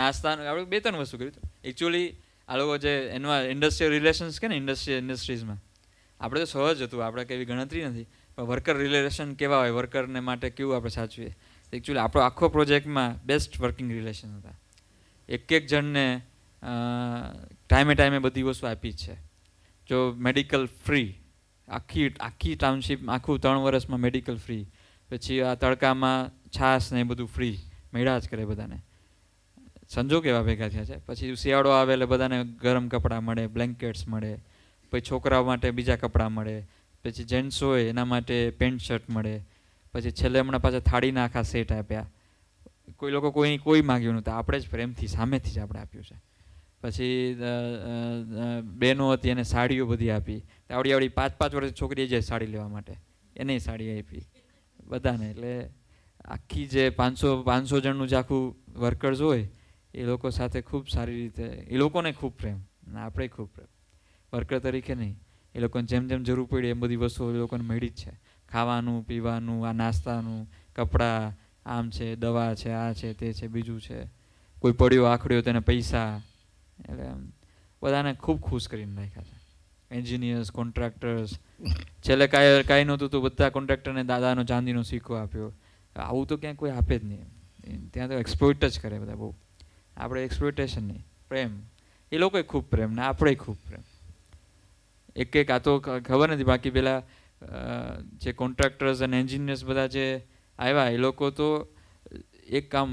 A: નાસ્તા આપણે બે ત્રણ વસ્તુ કર્યું એકચ્યુઅલી આ લોકો જે એમાં ઇન્ડસ્ટ્રીયલ રિલેશન્સ કે ને ઇન્ડસ્ટ્રી ઇન્ડસ્ટ્રીઝમાં આપણે તો સહજ હતું આપણે કેવી ગણતરી નથી પણ વર્કર રિલેશન કેવા હોય વર્કરને માટે કેવું આપણે સાચવીએ એકચ્યુઅલી આપણો આખો પ્રોજેક્ટમાં બેસ્ટ વર્કિંગ રિલેશન હતા એક એક જણને ટાઈમે ટાઈમે બધી વસ્તુ આપી છે જો મેડિકલ ફ્રી આખી આખી ટાઉનશીપ આખું ત્રણ વર્ષમાં મેડિકલ ફ્રી પછી આ તડકામાં છાશ ને એ બધું ફ્રી મેળા જ કરે બધાને સંજોગ એવા ભેગા થયા છે પછી શિયાળો આવે એટલે બધાને ગરમ કપડાં મળે બ્લેન્કેટ્સ મળે પછી છોકરાઓ માટે બીજા કપડાં મળે પછી જેન્ટ્સ હોય એના માટે પેન્ટ શર્ટ મળે પછી છેલ્લે હમણાં પાછા થાળીના આખા સેટ આપ્યા કોઈ લોકો કોઈ કોઈ માગ્યું નહોતું આપણે જ પ્રેમથી સામેથી જ આપણે આપ્યું છે પછી બહેનો હતી એને સાડીઓ બધી આપી આવડી આવડી પાંચ પાંચ વર્ષ છોકરીએ જાય સાડી લેવા માટે એને સાડી આપી બધાને એટલે આખી જે પાંચસો પાંચસો જણનું જે આખું વર્કર્સ હોય એ લોકો સાથે ખૂબ સારી રીતે એ લોકોને ખૂબ પ્રેમ અને આપણે ખૂબ પ્રેમ વર્કર તરીકે નહીં એ લોકોને જેમ જેમ જરૂર પડી એમ બધી વસ્તુઓ એ લોકોને મળી જ છે ખાવાનું પીવાનું આ નાસ્તાનું કપડાં આમ છે દવા છે આ છે તે છે બીજું છે કોઈ પડ્યો આખડ્યો તેને પૈસા એટલે આમ બધાને ખૂબ ખુશ કરીને રાખ્યા છે એન્જિનિયર્સ કોન્ટ્રાક્ટર્સ છેલ્લે કાંઈ કાંઈ નહોતું તો બધા કોન્ટ્રાક્ટરને દાદાનો ચાંદીનો સિક્કો આપ્યો આવું તો ક્યાંય કોઈ આપે જ નહીં ત્યાં તો એક્સપોર્ટ જ કરે બધા બહુ આપણે એક્સપ્લોટેશન નહીં પ્રેમ એ લોકોએ ખૂબ પ્રેમ ને આપણે ખૂબ પ્રેમ એક એક આ તો ખબર નથી બાકી પેલા જે કોન્ટ્રાક્ટર્સ અને એન્જિનિયર્સ બધા જે આવ્યા એ લોકો તો એક આમ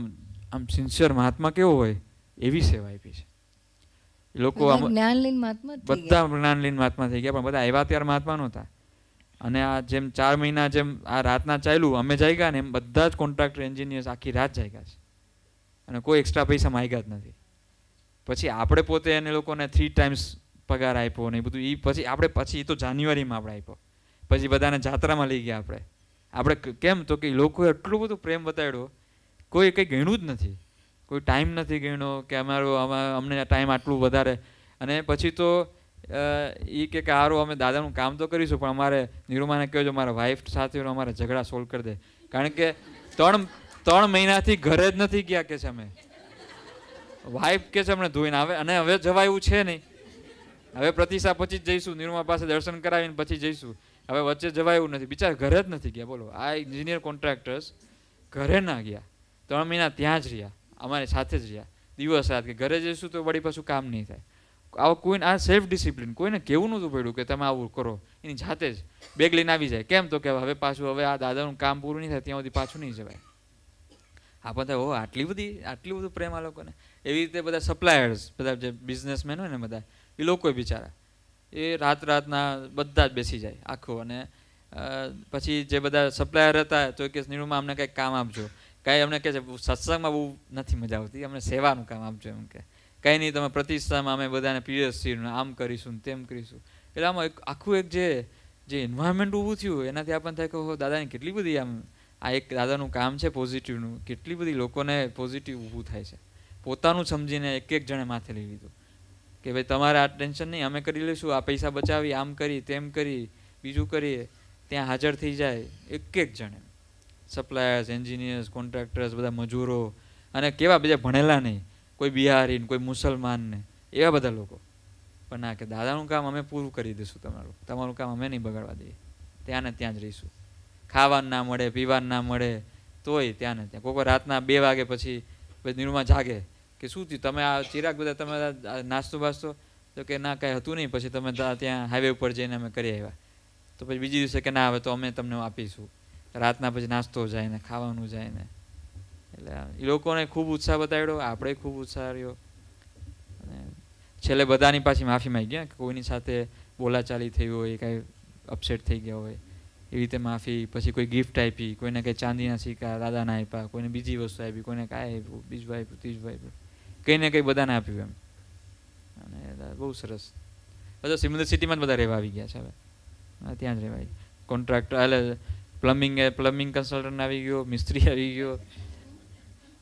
A: આમ સિન્સિયર મહાત્મા કેવો હોય એવી સેવા આપી છે એ લોકો બધા જ્ઞાનલીન મહાત્મા થઈ ગયા પણ બધા આવ્યા ત્યારે મહાત્મા નહોતા અને આ જેમ ચાર મહિના જેમ આ રાતના ચાલ્યું અમે જાગ્યા ને એમ બધા જ કોન્ટ્રાક્ટર એન્જિનિયર્સ આખી રાત જાય ગયા છે અને કોઈ એક્સ્ટ્રા પૈસા માગ્યા જ નથી પછી આપણે પોતે એને લોકોને થ્રી ટાઈમ્સ પગાર આપ્યો ને એ બધું એ પછી આપણે પછી એ તો જાન્યુઆરીમાં આપણે આપ્યો પછી બધાને જાત્રામાં લઈ ગયા આપણે આપણે કેમ તો કે લોકોએ એટલું બધું પ્રેમ બતાડ્યો કોઈ કંઈ ગણ્યું જ નથી કોઈ ટાઈમ નથી ગણ્યો કે અમારો અમને ટાઈમ આટલું વધારે અને પછી તો એ કે સારું અમે દાદાનું કામ તો કરીશું પણ અમારે નિરૂમાને કહ્યું છે અમારા વાઈફ સાથે અમારે ઝઘડા સોલ્વ કરી દે કારણ કે ત્રણ ત્રણ મહિનાથી ઘરે જ નથી ગયા કે છે અમે વાઈફ કે છે અમને ધોઈને આવે અને હવે એવું છે નહીં હવે પ્રતિષ્ઠા પછી જ જઈશું નિર્મા પાસે દર્શન કરાવીને પછી જઈશું હવે વચ્ચે એવું નથી બિચારા ઘરે જ નથી ગયા બોલો આ એન્જિનિયર કોન્ટ્રાક્ટર્સ ઘરે ના ગયા ત્રણ મહિના ત્યાં જ રહ્યા અમારી સાથે જ રહ્યા દિવસ રાત કે ઘરે જઈશું તો વળી પાછું કામ નહીં થાય આવો કોઈને આ સેફ ડિસિપ્લિન કોઈને કેવું નહોતું પડ્યું કે તમે આવું કરો એની જાતે જ બેગ લઈને આવી જાય કેમ તો કે હવે પાછું હવે આ દાદાનું કામ પૂરું નહીં થાય ત્યાં સુધી પાછું નહીં જવાય આપણને ઓ આટલી બધી આટલી બધું પ્રેમ આ લોકોને એવી રીતે બધા સપ્લાયર્સ બધા જે બિઝનેસમેન હોય ને બધા એ લોકો બિચારા એ રાત રાતના બધા જ બેસી જાય આખું અને પછી જે બધા સપ્લાયર હતા તો કે નીરુમાં અમને કંઈક કામ આપજો કાંઈ અમને કહે છે સત્સંગમાં બહુ નથી મજા આવતી અમને સેવાનું કામ આપજો એમ કે કંઈ નહીં તમે પ્રતિષ્ઠામાં અમે બધાને પીએસસી આમ કરીશું તેમ કરીશું એટલે આમાં એક આખું એક જે જે એન્વાયરમેન્ટ ઊભું થયું એનાથી આપણને થાય કે દાદાની કેટલી બધી આમ આ એક દાદાનું કામ છે પોઝિટિવનું કેટલી બધી લોકોને પોઝિટિવ ઊભું થાય છે પોતાનું સમજીને એક એક જણે માથે લઈ લીધું કે ભાઈ તમારે આ ટેન્શન નહીં અમે કરી લઈશું આ પૈસા બચાવી આમ કરી તેમ કરી બીજું કરીએ ત્યાં હાજર થઈ જાય એક એક જણે સપ્લાયર્સ એન્જિનિયર્સ કોન્ટ્રાક્ટર્સ બધા મજૂરો અને કેવા બીજા ભણેલા નહીં કોઈ બિહારીને કોઈ મુસલમાનને એવા બધા લોકો પણ ના કે દાદાનું કામ અમે પૂરું કરી દઈશું તમારું તમારું કામ અમે નહીં બગાડવા દઈએ ત્યાં ને ત્યાં જ રહીશું ખાવાનું ના મળે પીવાનું ના મળે તોય ત્યાં ને ત્યાં કોઈ રાતના બે વાગે પછી નિર્મા જાગે કે શું થયું તમે આ ચિરાગ બધા તમે નાસ્તો બાસ્તો તો કે ના કાંઈ હતું નહીં પછી તમે ત્યાં હાઈવે ઉપર જઈને અમે કરી આવ્યા તો પછી બીજી દિવસે કે ના આવે તો અમે તમને આપીશું રાતના પછી નાસ્તો જાય ને ખાવાનું જાય ને એટલે એ લોકોને ખૂબ ઉત્સાહ બતાવ્યો આપણે ખૂબ ઉત્સાહ રહ્યો છેલ્લે બધાની પાછી માફી માંગી ગયા કોઈની સાથે બોલાચાલી થઈ હોય કાંઈ અપસેટ થઈ ગયા હોય એવી રીતે માફી પછી કોઈ ગિફ્ટ આપી કોઈને કંઈ ચાંદીના સિક્કા દાદાના આપ્યા કોઈને બીજી વસ્તુ આપી કોઈને કાંઈ આપ્યું બીજું આપ્યું ત્રીજું આપ્યું કંઈ ને કંઈ બધાને આપ્યું એમ અને બહુ સરસ બધા સિમલર સિટીમાં જ બધા રહેવા આવી ગયા છે હવે ત્યાં જ રહેવા કોન્ટ્રાક્ટર એટલે પ્લમ્બિંગ પ્લમ્બિંગ કન્સલ્ટન્ટ આવી ગયો મિસ્ત્રી આવી ગયો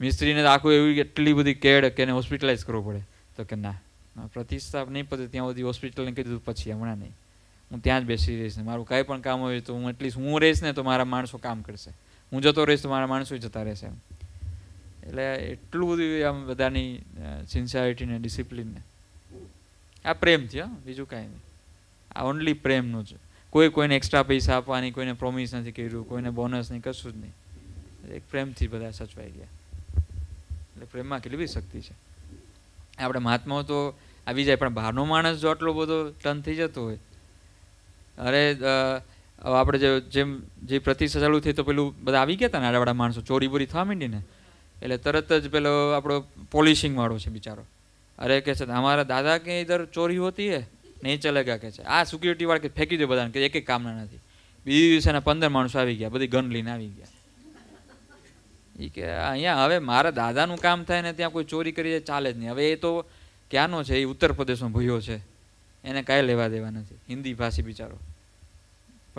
A: મિસ્ત્રીને આખું એવી એટલી બધી કેડ કે એને હોસ્પિટલાઇઝ કરવો પડે તો કે ના પ્રતિષ્ઠા નહીં પડે ત્યાં સુધી હોસ્પિટલને કીધું પછી હમણાં નહીં હું ત્યાં જ બેસી રહીશ ને મારું કંઈ પણ કામ હોય તો હું એટલીસ્ટ હું રહીશ ને તો મારા માણસો કામ કરશે હું જતો રહીશ તો મારા માણસો જતા રહેશે એમ એટલે એટલું બધું આમ બધાની સિન્સિયરિટીને ડિસિપ્લિનને આ પ્રેમથી હા બીજું કાંઈ નહીં આ ઓનલી પ્રેમનું છે કોઈ કોઈને એક્સ્ટ્રા પૈસા આપવાની કોઈને પ્રોમિસ નથી કર્યું કોઈને બોનસ નહીં કશું જ નહીં એક પ્રેમથી બધા સચવાઈ ગયા એટલે પ્રેમમાં કેટલી બી શક્તિ છે આપણે મહાત્માઓ તો આવી જાય પણ બહારનો માણસ જો આટલો બધો ટર્ન થઈ જતો હોય અરે આપણે જે જેમ જે પ્રતિષ્ઠા ચાલુ થઈ તો પેલું બધા આવી ગયા હતા નાડાવાળા માણસો ચોરી બોરી થવા માંડીને એટલે તરત જ પેલો આપણો પોલિશિંગ વાળો છે બિચારો અરે કે છે અમારા દાદા કે ઇધર ચોરી હોતી હે નહીં ચલે ચલેગા કે છે આ સિક્યુરિટી વાળા કે ફેંકી દે બધાને કે એક એક કામના નથી બીજી દિવસેના પંદર માણસો આવી ગયા બધી ગન લઈને આવી ગયા એ કે અહીંયા હવે મારા દાદાનું કામ થાય ને ત્યાં કોઈ ચોરી કરી ચાલે જ નહીં હવે એ તો ક્યાંનો છે એ ઉત્તર પ્રદેશનો ભયો છે એને કાંઈ લેવા દેવા નથી હિન્દી ભાષી બિચારો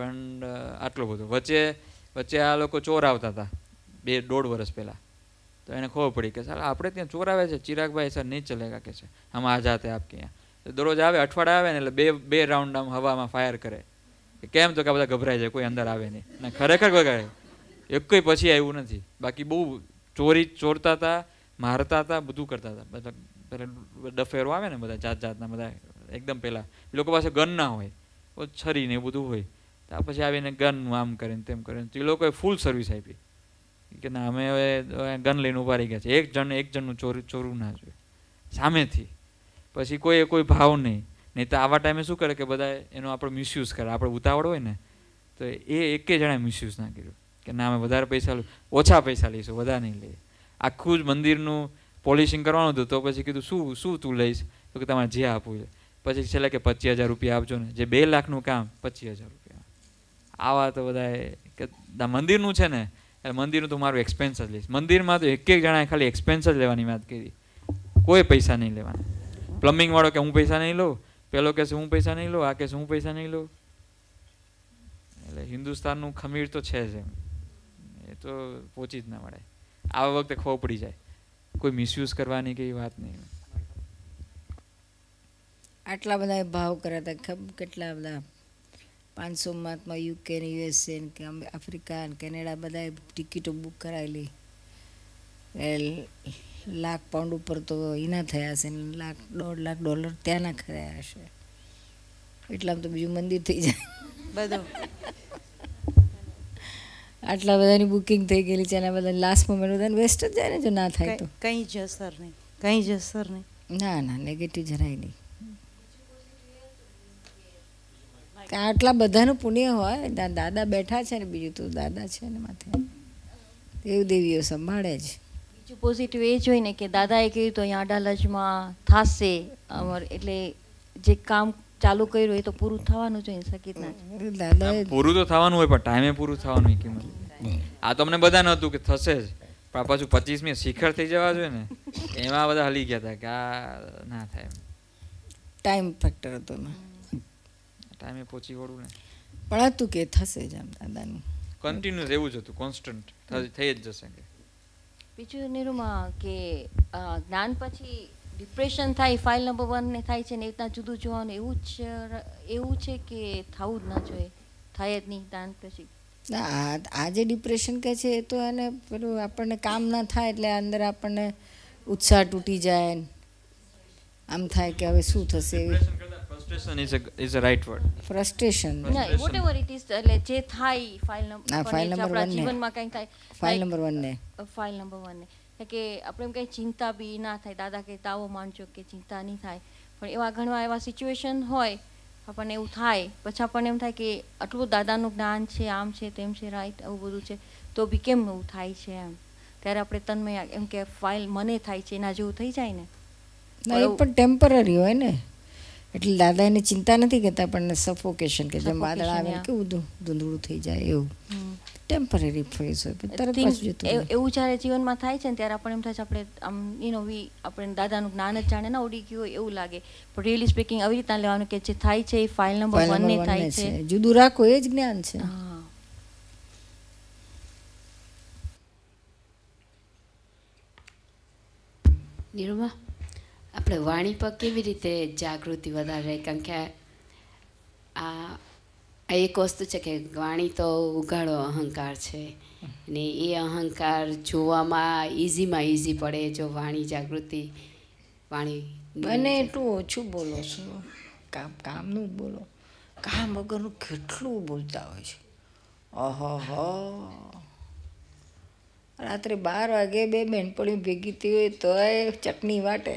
A: પણ આટલું બધું વચ્ચે વચ્ચે આ લોકો ચોર આવતા હતા બે દોઢ વર્ષ પહેલાં તો એને ખબર પડી કે સાહેબ આપણે ત્યાં ચોર આવે છે ચિરાગભાઈ સર નહીં ચલેગા કે છે હમ આ જાતે આપ ત્યાં દરરોજ આવે અઠવાડિયા આવે ને એટલે બે બે રાઉન્ડ આમ હવામાં ફાયર કરે કેમ તો કે બધા ગભરાય જાય કોઈ અંદર આવે નહીં ખરેખર કોઈ એક પછી આવ્યું નથી બાકી બહુ ચોરી ચોરતા હતા મારતા હતા બધું કરતા હતા મતલબ પેલા ડફેરો આવે ને બધા જાત જાતના બધા એકદમ પહેલાં એ લોકો પાસે ગન ના હોય છરી ને એવું બધું હોય ત્યાર પછી આવીને ગન આમ કરીને તેમ કરીને એ લોકોએ ફૂલ સર્વિસ આપી કે ના અમે હવે ગન લઈને ઉભા રહી ગયા છે એક જણ એક જણનું ચોરી ચોરવું ના જોઈએ સામેથી પછી કોઈએ કોઈ ભાવ નહીં નહીં તો આવા ટાઈમે શું કરે કે બધા એનો આપણો મિસયુઝ કરે આપણે ઉતાવળ હોય ને તો એ એકે જણાએ મિસયુઝ ના કર્યું કે ના અમે વધારે પૈસા ઓછા પૈસા લઈશું વધારે નહીં લઈએ આખું જ મંદિરનું પોલિશિંગ કરવાનું હતું તો પછી કીધું શું શું તું લઈશ તો કે તમારે જે આપવું છે પછી છેલ્લે કે પચીસ હજાર રૂપિયા આપજો ને જે બે લાખનું કામ પચીસ હજાર આવા તો બધા કે મંદિરનું છે ને એટલે મંદિરનું તો મારું એક્સપેન્સ જ લઈશ મંદિરમાં તો એક એક જણાએ ખાલી એક્સપેન્સ જ લેવાની વાત કરી કોઈ પૈસા નહીં લેવાના પ્લમ્બિંગ વાળો કે હું પૈસા નહીં લઉં પેલો કહેશે હું પૈસા નહીં લઉં આ કહેશે હું પૈસા નહીં લઉં એટલે હિન્દુસ્તાનનું ખમીર તો છે જ એમ એ તો પહોંચી જ ના મળે આવા વખતે ખોવ પડી જાય કોઈ મિસયુઝ કરવાની કે વાત નહીં
B: આટલા બધા ભાવ કર્યા હતા કેટલા બધા પાંચસો માર્કમાં યુકે ને યુએસએ કે આફ્રિકા ને કેનેડા બધા ટિકિટો બુક કરાવેલી લાખ પાઉન્ડ ઉપર તો એના થયા હશે ને લાખ દોઢ લાખ ડોલર ત્યાંના ખરાયા હશે એટલામાં તો બીજું મંદિર થઈ જાય બધું આટલા બધાની બુકિંગ થઈ ગયેલી છે એના બધા લાસ્ટ મોમેન્ટ બધાને વેસ્ટ જ જાય ને જો ના થાય તો
C: કંઈ જ અસર નહીં
B: કંઈ જ અસર નહીં ના ના નેગેટિવ જરાય નહીં આટલા બધાનું પુણ્ય હોય ત્યાં દાદા બેઠા છે ને બીજું તો દાદા છે ને માથે દેવ દેવીઓ સંભાળે છે બીજું પોઝિટિવ એ ને કે દાદાએ કહ્યું તો અહીંયા અડાલજમાં
C: થશે અમર એટલે જે કામ ચાલુ કર્યું એ તો પૂરું થવાનું જોઈએ શકીત ના
A: પૂરું તો થવાનું હોય પણ ટાઈમે પૂરું થવાનું કિંમત આ તો અમને બધા નહોતું કે થશે જ પણ પાછું પચીસમી શિખર થઈ જવા જોઈએ ને એમાં બધા હલી ગયા હતા કે આ ના થાય
B: ટાઈમ ફેક્ટર હતો એમાં
A: ટાઈમે પહોંચી વળું ને
B: પણ હતું કે થશે જ આમ દાદાનું
A: કન્ટિન્યુ રહેવું જ હતું કોન્સ્ટન્ટ થઈ જ જશે કે
C: બીજું નિરૂમા કે જ્ઞાન પછી ડિપ્રેશન થાય ફાઇલ નંબર વન ને થાય છે ને એ જુદું જોવાનું એવું જ એવું છે કે થવું જ ના જોઈએ થાય જ નહીં જ્ઞાન પછી
B: ના આ ડિપ્રેશન કહે છે એ તો એને પેલું આપણને કામ ના થાય એટલે અંદર આપણને ઉત્સાહ તૂટી જાય આમ થાય કે હવે શું થશે
A: frustration is a is a right word
B: frustration yeah whatever
C: it is એટલે uh, જે થાય ફાઇલ નંબર ફાઇલ નંબર જીવનમાં કંઈ થાય ફાઇલ નંબર 1 ને ફાઇલ નંબર 1 ને કે આપણે એમ કંઈ ચિંતા બી ના થાય દાદા કે તાવો માનજો કે ચિંતા નહીં થાય પણ એવા ઘણા એવા સિચ્યુએશન હોય આપણને એવું થાય પછી આપણને એમ થાય કે આટલું દાદાનું જ્ઞાન છે આમ છે તેમ છે રાઈટ આવું બધું છે તો બી કેમ એવું થાય છે એમ ત્યારે આપણે તન્મય એમ કે ફાઇલ મને થાય છે એના જેવું થઈ જાય ને
B: પણ ટેમ્પરરી હોય ને એટલે દાદા એને ચિંતા નથી કરતા પણ સફોકેશન કે જેમ વાદળ આવે કેવું ધૂંધળું થઈ જાય એવું ટેમ્પરરી ફેઝ હોય તરત પાછું જતું
C: એવું જ્યારે જીવનમાં થાય છે ને ત્યારે આપણે એમ થાય છે આપણે આમ યુનો વી આપણે દાદાનું જ્ઞાન જ જાણે ના ઉડી ગયું એવું લાગે પણ રિયલી સ્પીકિંગ આવી રીતના લેવાનું કે જે થાય છે એ ફાઇલ નંબર વન ને થાય છે
B: જુદું રાખો એ જ જ્ઞાન છે
E: નિરૂમા આપણે વાણી પર કેવી રીતે જાગૃતિ વધારે કારણ કે આ એક વસ્તુ છે કે વાણી તો ઉઘાડો અહંકાર છે ને એ અહંકાર જોવામાં ઇઝીમાં ઇઝી પડે જો વાણી જાગૃતિ વાણી
A: બને
B: એટલું ઓછું બોલો છો કામ કામનું જ બોલો કામ વગરનું કેટલું બોલતા હોય છે ઓહો રાત્રે બાર વાગે બે બેન બહેનપણી ભેગી થઈ હોય તોય ચટણી વાટે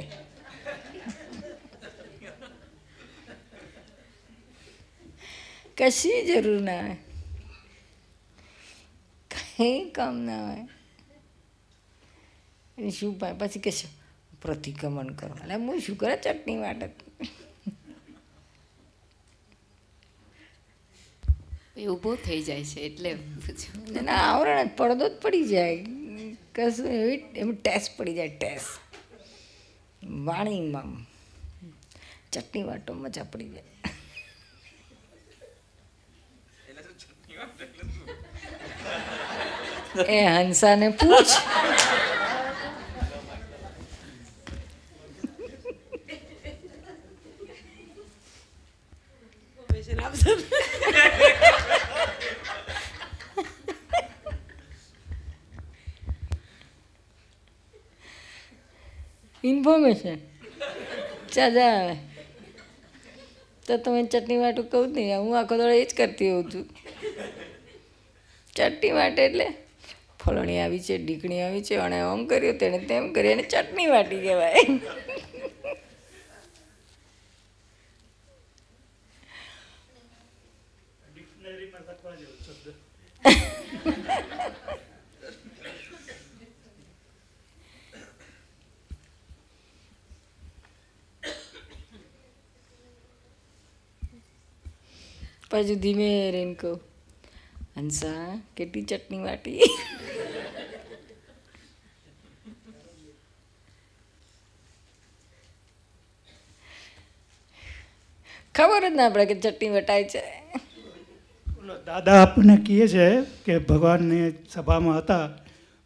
B: કશી જરૂર ના હોય કંઈ કામ ના હોય એ શું પાય પછી કહેશો પ્રતિક્રમણ કરો એટલે હું શું કરે ચટણી વાટત
E: ઊભો થઈ જાય છે એટલે ના આવરણ
B: પડદો જ પડી જાય કશું એવી એમ ટેસ પડી જાય ટેસ વાણીમાં ચટણી વાટો મજા પડી જાય એ હંસાને પૂછ ઇન્ફોર્મેશન ચાજા આવે તો તમે ચટણી વાટું કહું જ નહીં હું આખો દોડે એ જ કરતી હોઉં છું ચટણી વાટે એટલે ફળણી આવી છે ડીકણી આવી છે અને આમ કર્યું તેણે તેમ કર્યું એને ચટણી વાટી કહેવાય પાછું ધીમે રહીને કહું હંસા કેટલી ચટણી વાટી જ ના પડે કે ચટણી વટાય છે
D: દાદા આપણને કહે છે કે ભગવાનને સભામાં હતા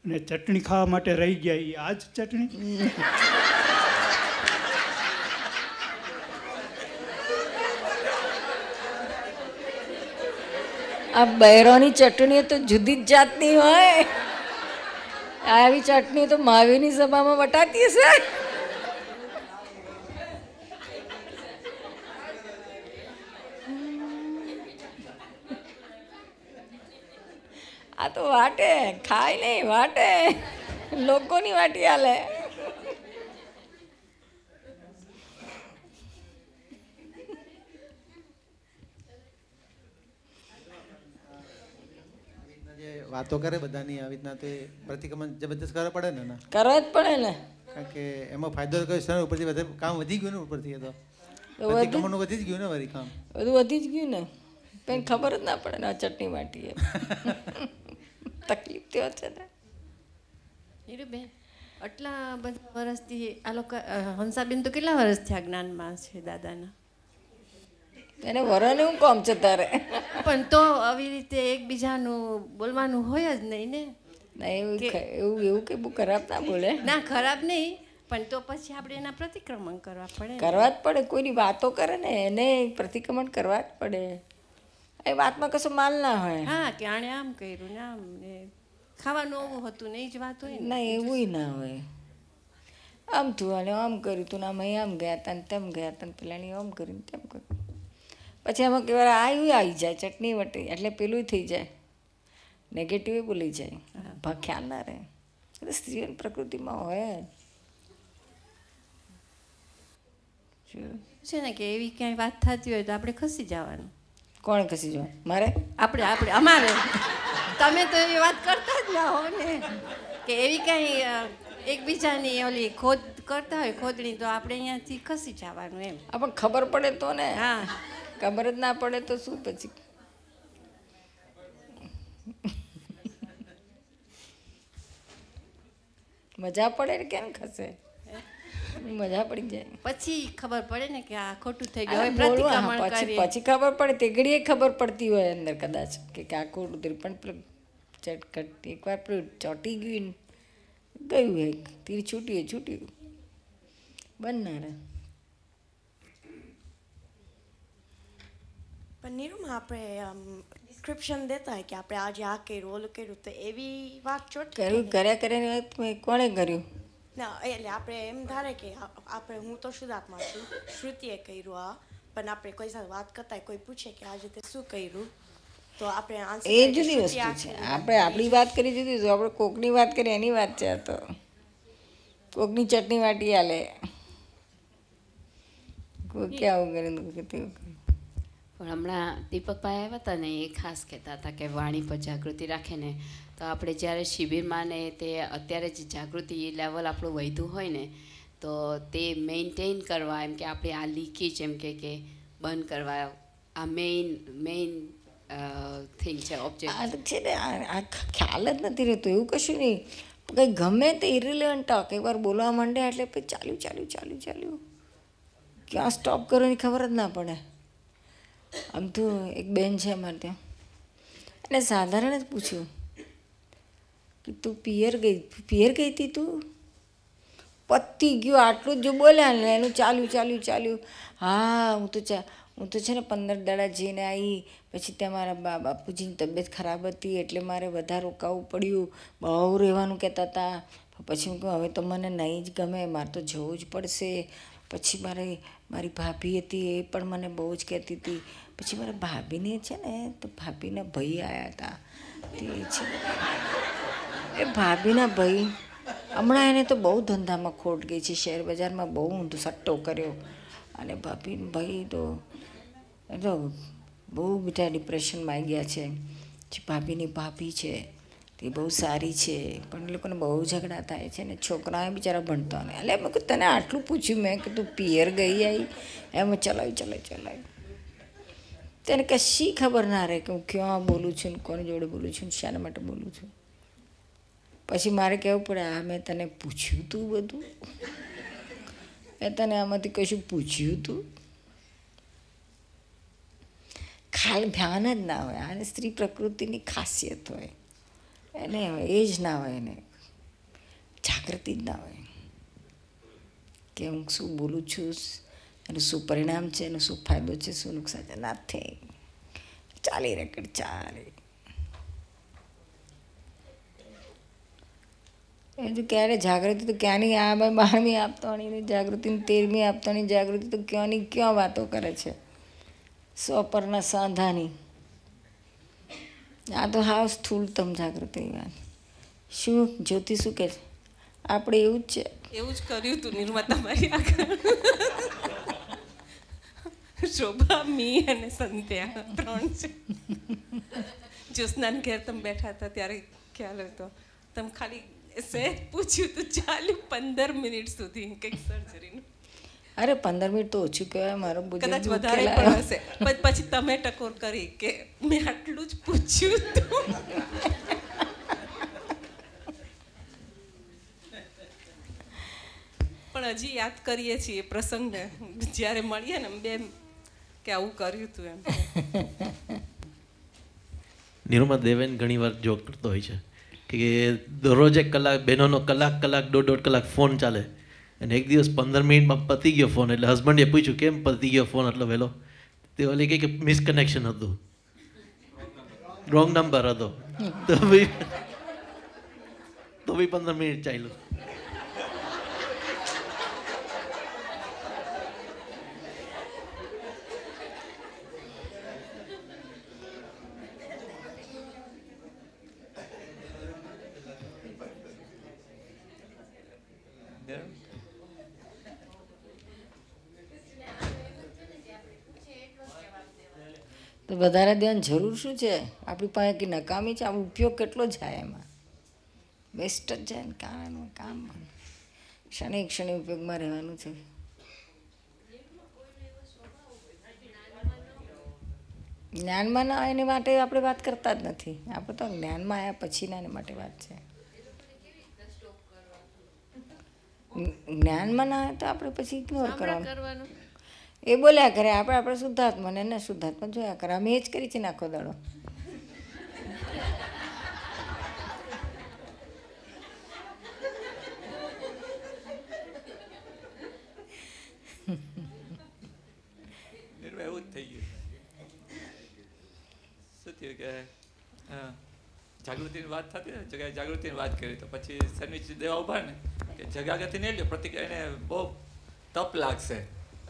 D: અને ચટણી ખાવા માટે રહી ગયા એ આ જ ચટણી
B: આ બૈરોની ચટણી તો જુદી જ જાતની હોય આવી ચટણી તો માવીની સભામાં વટાતી હશે તો વાટે ખાય નહીં વાટે લોકોની વાટી હાલે
D: વાતો કરે બધાની આવી રીતના તે પ્રતિક્રમણ જબરદસ્ત કરવા પડે ને ના કરવા જ પડે ને કારણ કે એમાં ફાયદો કયો છે ઉપરથી બધે કામ વધી ગયું ને ઉપરથી તો પ્રતિક્રમણનું વધી જ ગયું ને વરી કામ
B: બધું વધી જ ગયું ને પણ ખબર જ ના પડે ને ચટણી માટી તકલીફ થયો છે ને
E: નીરુબેન આટલા બધા વર્ષથી આ લોકો હંસાબેન તો કેટલા વર્ષથી આ જ્ઞાનમાં છે દાદાના એને વરણ હું કોમ છે તારે પણ તો આવી રીતે એકબીજાનું બોલવાનું હોય જ નહીં ને એવું એવું એવું કે બહુ ખરાબ ના બોલે ના ખરાબ નહીં પણ તો પછી આપણે એના પ્રતિક્રમણ કરવા પડે કરવા જ
B: પડે કોઈની વાતો કરે ને એને પ્રતિક્રમણ કરવા જ પડે
E: એ વાતમાં કશું માલ ના હોય હા કે આણે આમ કર્યું ને આમ ને ખાવાનું આવું હતું ને એ જ વાત હોય ના
B: એવું ના હોય આમ થયું અને આમ કર્યું તું આમ આમ ગયા હતા ને તેમ ગયા હતા ને પેલાની આમ કર્યું તેમ કર્યું પછી એમાં કહેવાય આવ્યું આવી જાય ચટણી વટી એટલે પેલું થઈ જાય નેગેટિવ બોલી જાય ભા ખ્યાલ ના રહે
E: એટલે સ્ત્રીઓની પ્રકૃતિમાં હોય છે ને કે એવી ક્યાંય વાત થતી હોય તો આપણે ખસી જવાનું કોણ ઘસી જવા મારે આપણે આપણે અમારે તમે તો એવી વાત કરતા જ ના હો ને કે એવી કાંઈ એકબીજાની ઓલી ખોદ કરતા હોય ખોદણી તો આપણે અહીંયાથી ખસી જવાનું એમ પણ ખબર પડે તો ને હા ખબર જ ના પડે તો શું પછી
B: મજા પડે કેમ ખસે મજા પડી જાય
E: પછી ખબર પડે ને કે આ ખોટું થઈ ગયું પ્રતિક્રમણ કરીએ પછી
B: ખબર પડે તે ઘડીએ ખબર પડતી હોય અંદર કદાચ કે આ ખોટું થઈ પણ ચટકટ એકવાર ચોટી ગયું ગયું એક તીર છૂટ્યું છૂટ્યું બનનારા
F: પણ નિરૂમાં આપણે ડિસ્ક્રિપ્શન દેતા હોય કે આપણે આજે આ કર્યું ઓલું કર્યું તો એવી વાત ચોટ કર્યું
B: કર્યા કરીને કોણે કર્યું
F: ના એટલે આપણે એમ ધારે કે આપણે હું તો શુદ્ધાત્મા છું શ્રુતિએ કર્યું આ પણ આપણે કોઈ સાથે વાત કરતા કોઈ પૂછે કે આ રીતે શું કર્યું તો આપણે એ જુદી વસ્તુ છે આપણે આપણી
B: વાત કરી જુદી તો આપણે કોકની વાત કરીએ એની વાત છે તો કોકની ચટણી વાટી આલે કોક કે કરે કોકે પણ
E: હમણાં દીપકભાઈ આવ્યા હતા ને એ ખાસ કહેતા હતા કે વાણી પર જાગૃતિ રાખે ને તો આપણે જ્યારે શિબિરમાં ને તે અત્યારે જ જાગૃતિ લેવલ આપણું વધ્યું હોય ને તો તે મેન્ટેન કરવા એમ કે આપણે આ લીકેજ એમ કે કે બંધ કરવા આ મેઇન મેઇન થિંગ છે ઓબ્જેક્ટ છે ને આ
B: ખ્યાલ જ નથી રહેતો એવું કશું નહીં કંઈ ગમે તે ઇરિલેવન્ટ ટોક એકવાર બોલવા માંડે એટલે પછી ચાલ્યું ચાલ્યું ચાલ્યું ચાલ્યું ક્યાં સ્ટોપ કરવાની ખબર જ ના પડે આમ તો એક બેન છે અમારે ત્યાં એને સાધારણ જ પૂછ્યું કે તું પિયર ગઈ પિયર ગઈ હતી તું પતી ગયું આટલું જ જો બોલ્યા ને એનું ચાલ્યું ચાલ્યું ચાલ્યું હા હું તો ચા હું તો છે ને પંદર દડા જઈને આવી પછી ત્યાં મારા બા બાપુજીની તબિયત ખરાબ હતી એટલે મારે વધારે રોકાવું પડ્યું બહુ રહેવાનું કહેતા હતા પછી હું કહું હવે તો મને નહીં જ ગમે મારે તો જવું જ પડશે પછી મારે મારી ભાભી હતી એ પણ મને બહુ જ કહેતી હતી પછી મારા ભાભીને છે ને તો ભાભીના ભાઈ આવ્યા હતા તે છે એ ભાભીના ભાઈ હમણાં એને તો બહુ ધંધામાં ખોટ ગઈ છે શેર બજારમાં બહુ ઊંધો સટ્ટો કર્યો અને ભાભી ભાઈ તો એ બહુ બધા ડિપ્રેશનમાં આવી ગયા છે જે ભાભીની ભાભી છે તે બહુ સારી છે પણ એ લોકોને બહુ ઝઘડા થાય છે ને છોકરાએ બિચારા ભણતા નહીં એટલે મેં તને આટલું પૂછ્યું મેં કે તું પિયર ગઈ આવી એમ ચલાવી ચલાવી ચલાવી તેને કશી ખબર ના રહે કે હું ક્યાં બોલું છું ને કોની જોડે બોલું છું ને શાના માટે બોલું છું પછી મારે કહેવું પડે આ મેં તને પૂછ્યું તું બધું મેં તને આમાંથી કશું પૂછ્યું તું ખાલ ધ્યાન જ ના હોય આને સ્ત્રી પ્રકૃતિની ખાસિયત હોય એને એ જ ના હોય એને જાગૃતિ જ ના હોય કે હું શું બોલું છું એનું શું પરિણામ છે એનો શું ફાયદો છે શું નુકસાન છે નાથિંગ ચાલી રેકડ ચાલે એ તો ક્યારે જાગૃતિ તો ક્યાંની આ બારમી આપતાણી ને જાગૃતિની તેરમી આપતાની જાગૃતિ તો ક્યાંની ક્યાં વાતો કરે છે સો સાંધાની આ તો હાવ સ્થૂળતમ જાગૃતિ વાત શું જ્યોતિ શું કે આપણે એવું જ
E: છે એવું જ કર્યું તું નિર્માતા મારી આગળ શોભા મી અને સંધ્યા ત્રણ છે જ્યોત્સનાન ઘેર તમે બેઠા હતા ત્યારે ખ્યાલ હતો તમે ખાલી સહેજ પૂછ્યું તો ચાલ્યું પંદર મિનિટ સુધી કંઈક સર્જરીનું અરે
B: પંદર મિનિટ તો ઓછું કહેવાય મારો કદાચ વધારે પણ હશે
E: પછી તમે ટકોર કરી કે મેં આટલું જ પૂછ્યું હતું પણ હજી યાદ કરીએ છીએ પ્રસંગને જ્યારે મળીએ ને બે કે આવું કર્યું તું એમ
D: નિરુમા દેવેન ઘણી વાર જોક કરતો હોય છે કે દરરોજ એક કલાક બહેનોનો કલાક કલાક દોઢ દોઢ કલાક ફોન ચાલે અને એક દિવસ પંદર મિનિટમાં પતી ગયો ફોન એટલે હસબન્ડે પૂછ્યું કેમ પતી ગયો ફોન એટલો વહેલો તે ઓલી કહે કે મિસકનેક્શન હતું રોંગ નંબર હતો તો ભાઈ તો ભાઈ પંદર મિનિટ ચાલ્યું
B: વધારે ધ્યાન જરૂર શું છે આપણી પાસે કે નકામી છે આપણો ઉપયોગ કેટલો જાય એમાં વેસ્ટ જ જાય ને કામનું કામ ક્ષણે ક્ષણે ઉપયોગમાં રહેવાનું છે જ્ઞાનમાં ના એને માટે આપણે વાત કરતા જ નથી આપણે તો જ્ઞાનમાં આવ્યા પછીના એને માટે વાત છે જ્ઞાનમાં ના આવે તો આપણે પછી ઇગ્નોર કરવાનું એ બોલ્યા કરે આપણે આપણે શુદ્ધાત્માને ને શુદ્ધાત્મા જોયા કરે અમે એ જ કરી છે નાખો દાડો
A: એવું જ થઈ ગયું શું થયું કે હા જાગૃતિની વાત થતી ને જગ્યાએ જાગૃતિની વાત કરી તો પછી સેન્ડવિચ દેવા ઉભા ને કે જગાગતિ નહીં લ્યો પ્રતિક એને બહુ તપ લાગશે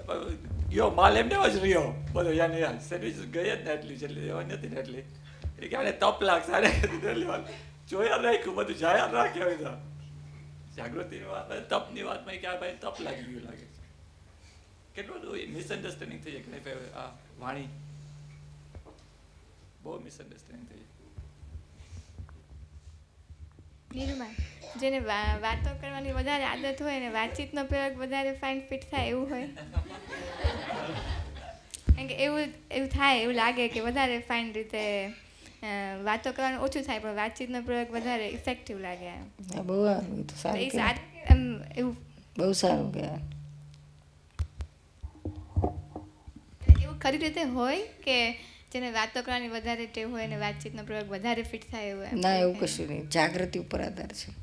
A: ગયો માલ એમને જ રહ્યો બધો યાને યાર સર્વિસ ગઈ જ ને એટલી જેટલી લેવાની નથી ને એટલી એ કે આને તપ લાગશે આને લેવાની જોયા રાખ્યું બધું જાયા રાખે હવે તો જાગૃતિની વાત તપની વાતમાં કે આ ભાઈ તપ લાગી ગયું લાગે કેટલું બધું મિસઅન્ડરસ્ટેન્ડિંગ થઈ જાય કે આ વાણી બહુ મિસઅન્ડરસ્ટેન્ડિંગ થઈ જાય
E: જેને વાતો કરવાની વધારે આદત હોય અને વાતચીતનો પ્રયોગ વધારે ફાઇન ફિટ થાય એવું હોય કારણ કે એવું એવું થાય એવું લાગે કે વધારે ફાઇન રીતે વાતો કરવાનું ઓછું થાય પણ વાતચીતનો પ્રયોગ વધારે ઇફેક્ટિવ લાગે
B: બહુ સારું એવું બહુ સારું કહેવાય
E: એવું ખરી રીતે હોય કે જેને વાતો કરવાની વધારે ટેવ હોય અને વાતચીતનો પ્રયોગ વધારે ફિટ થાય એવું ના
B: એવું કશું નહીં જાગૃતિ ઉપર આધાર છે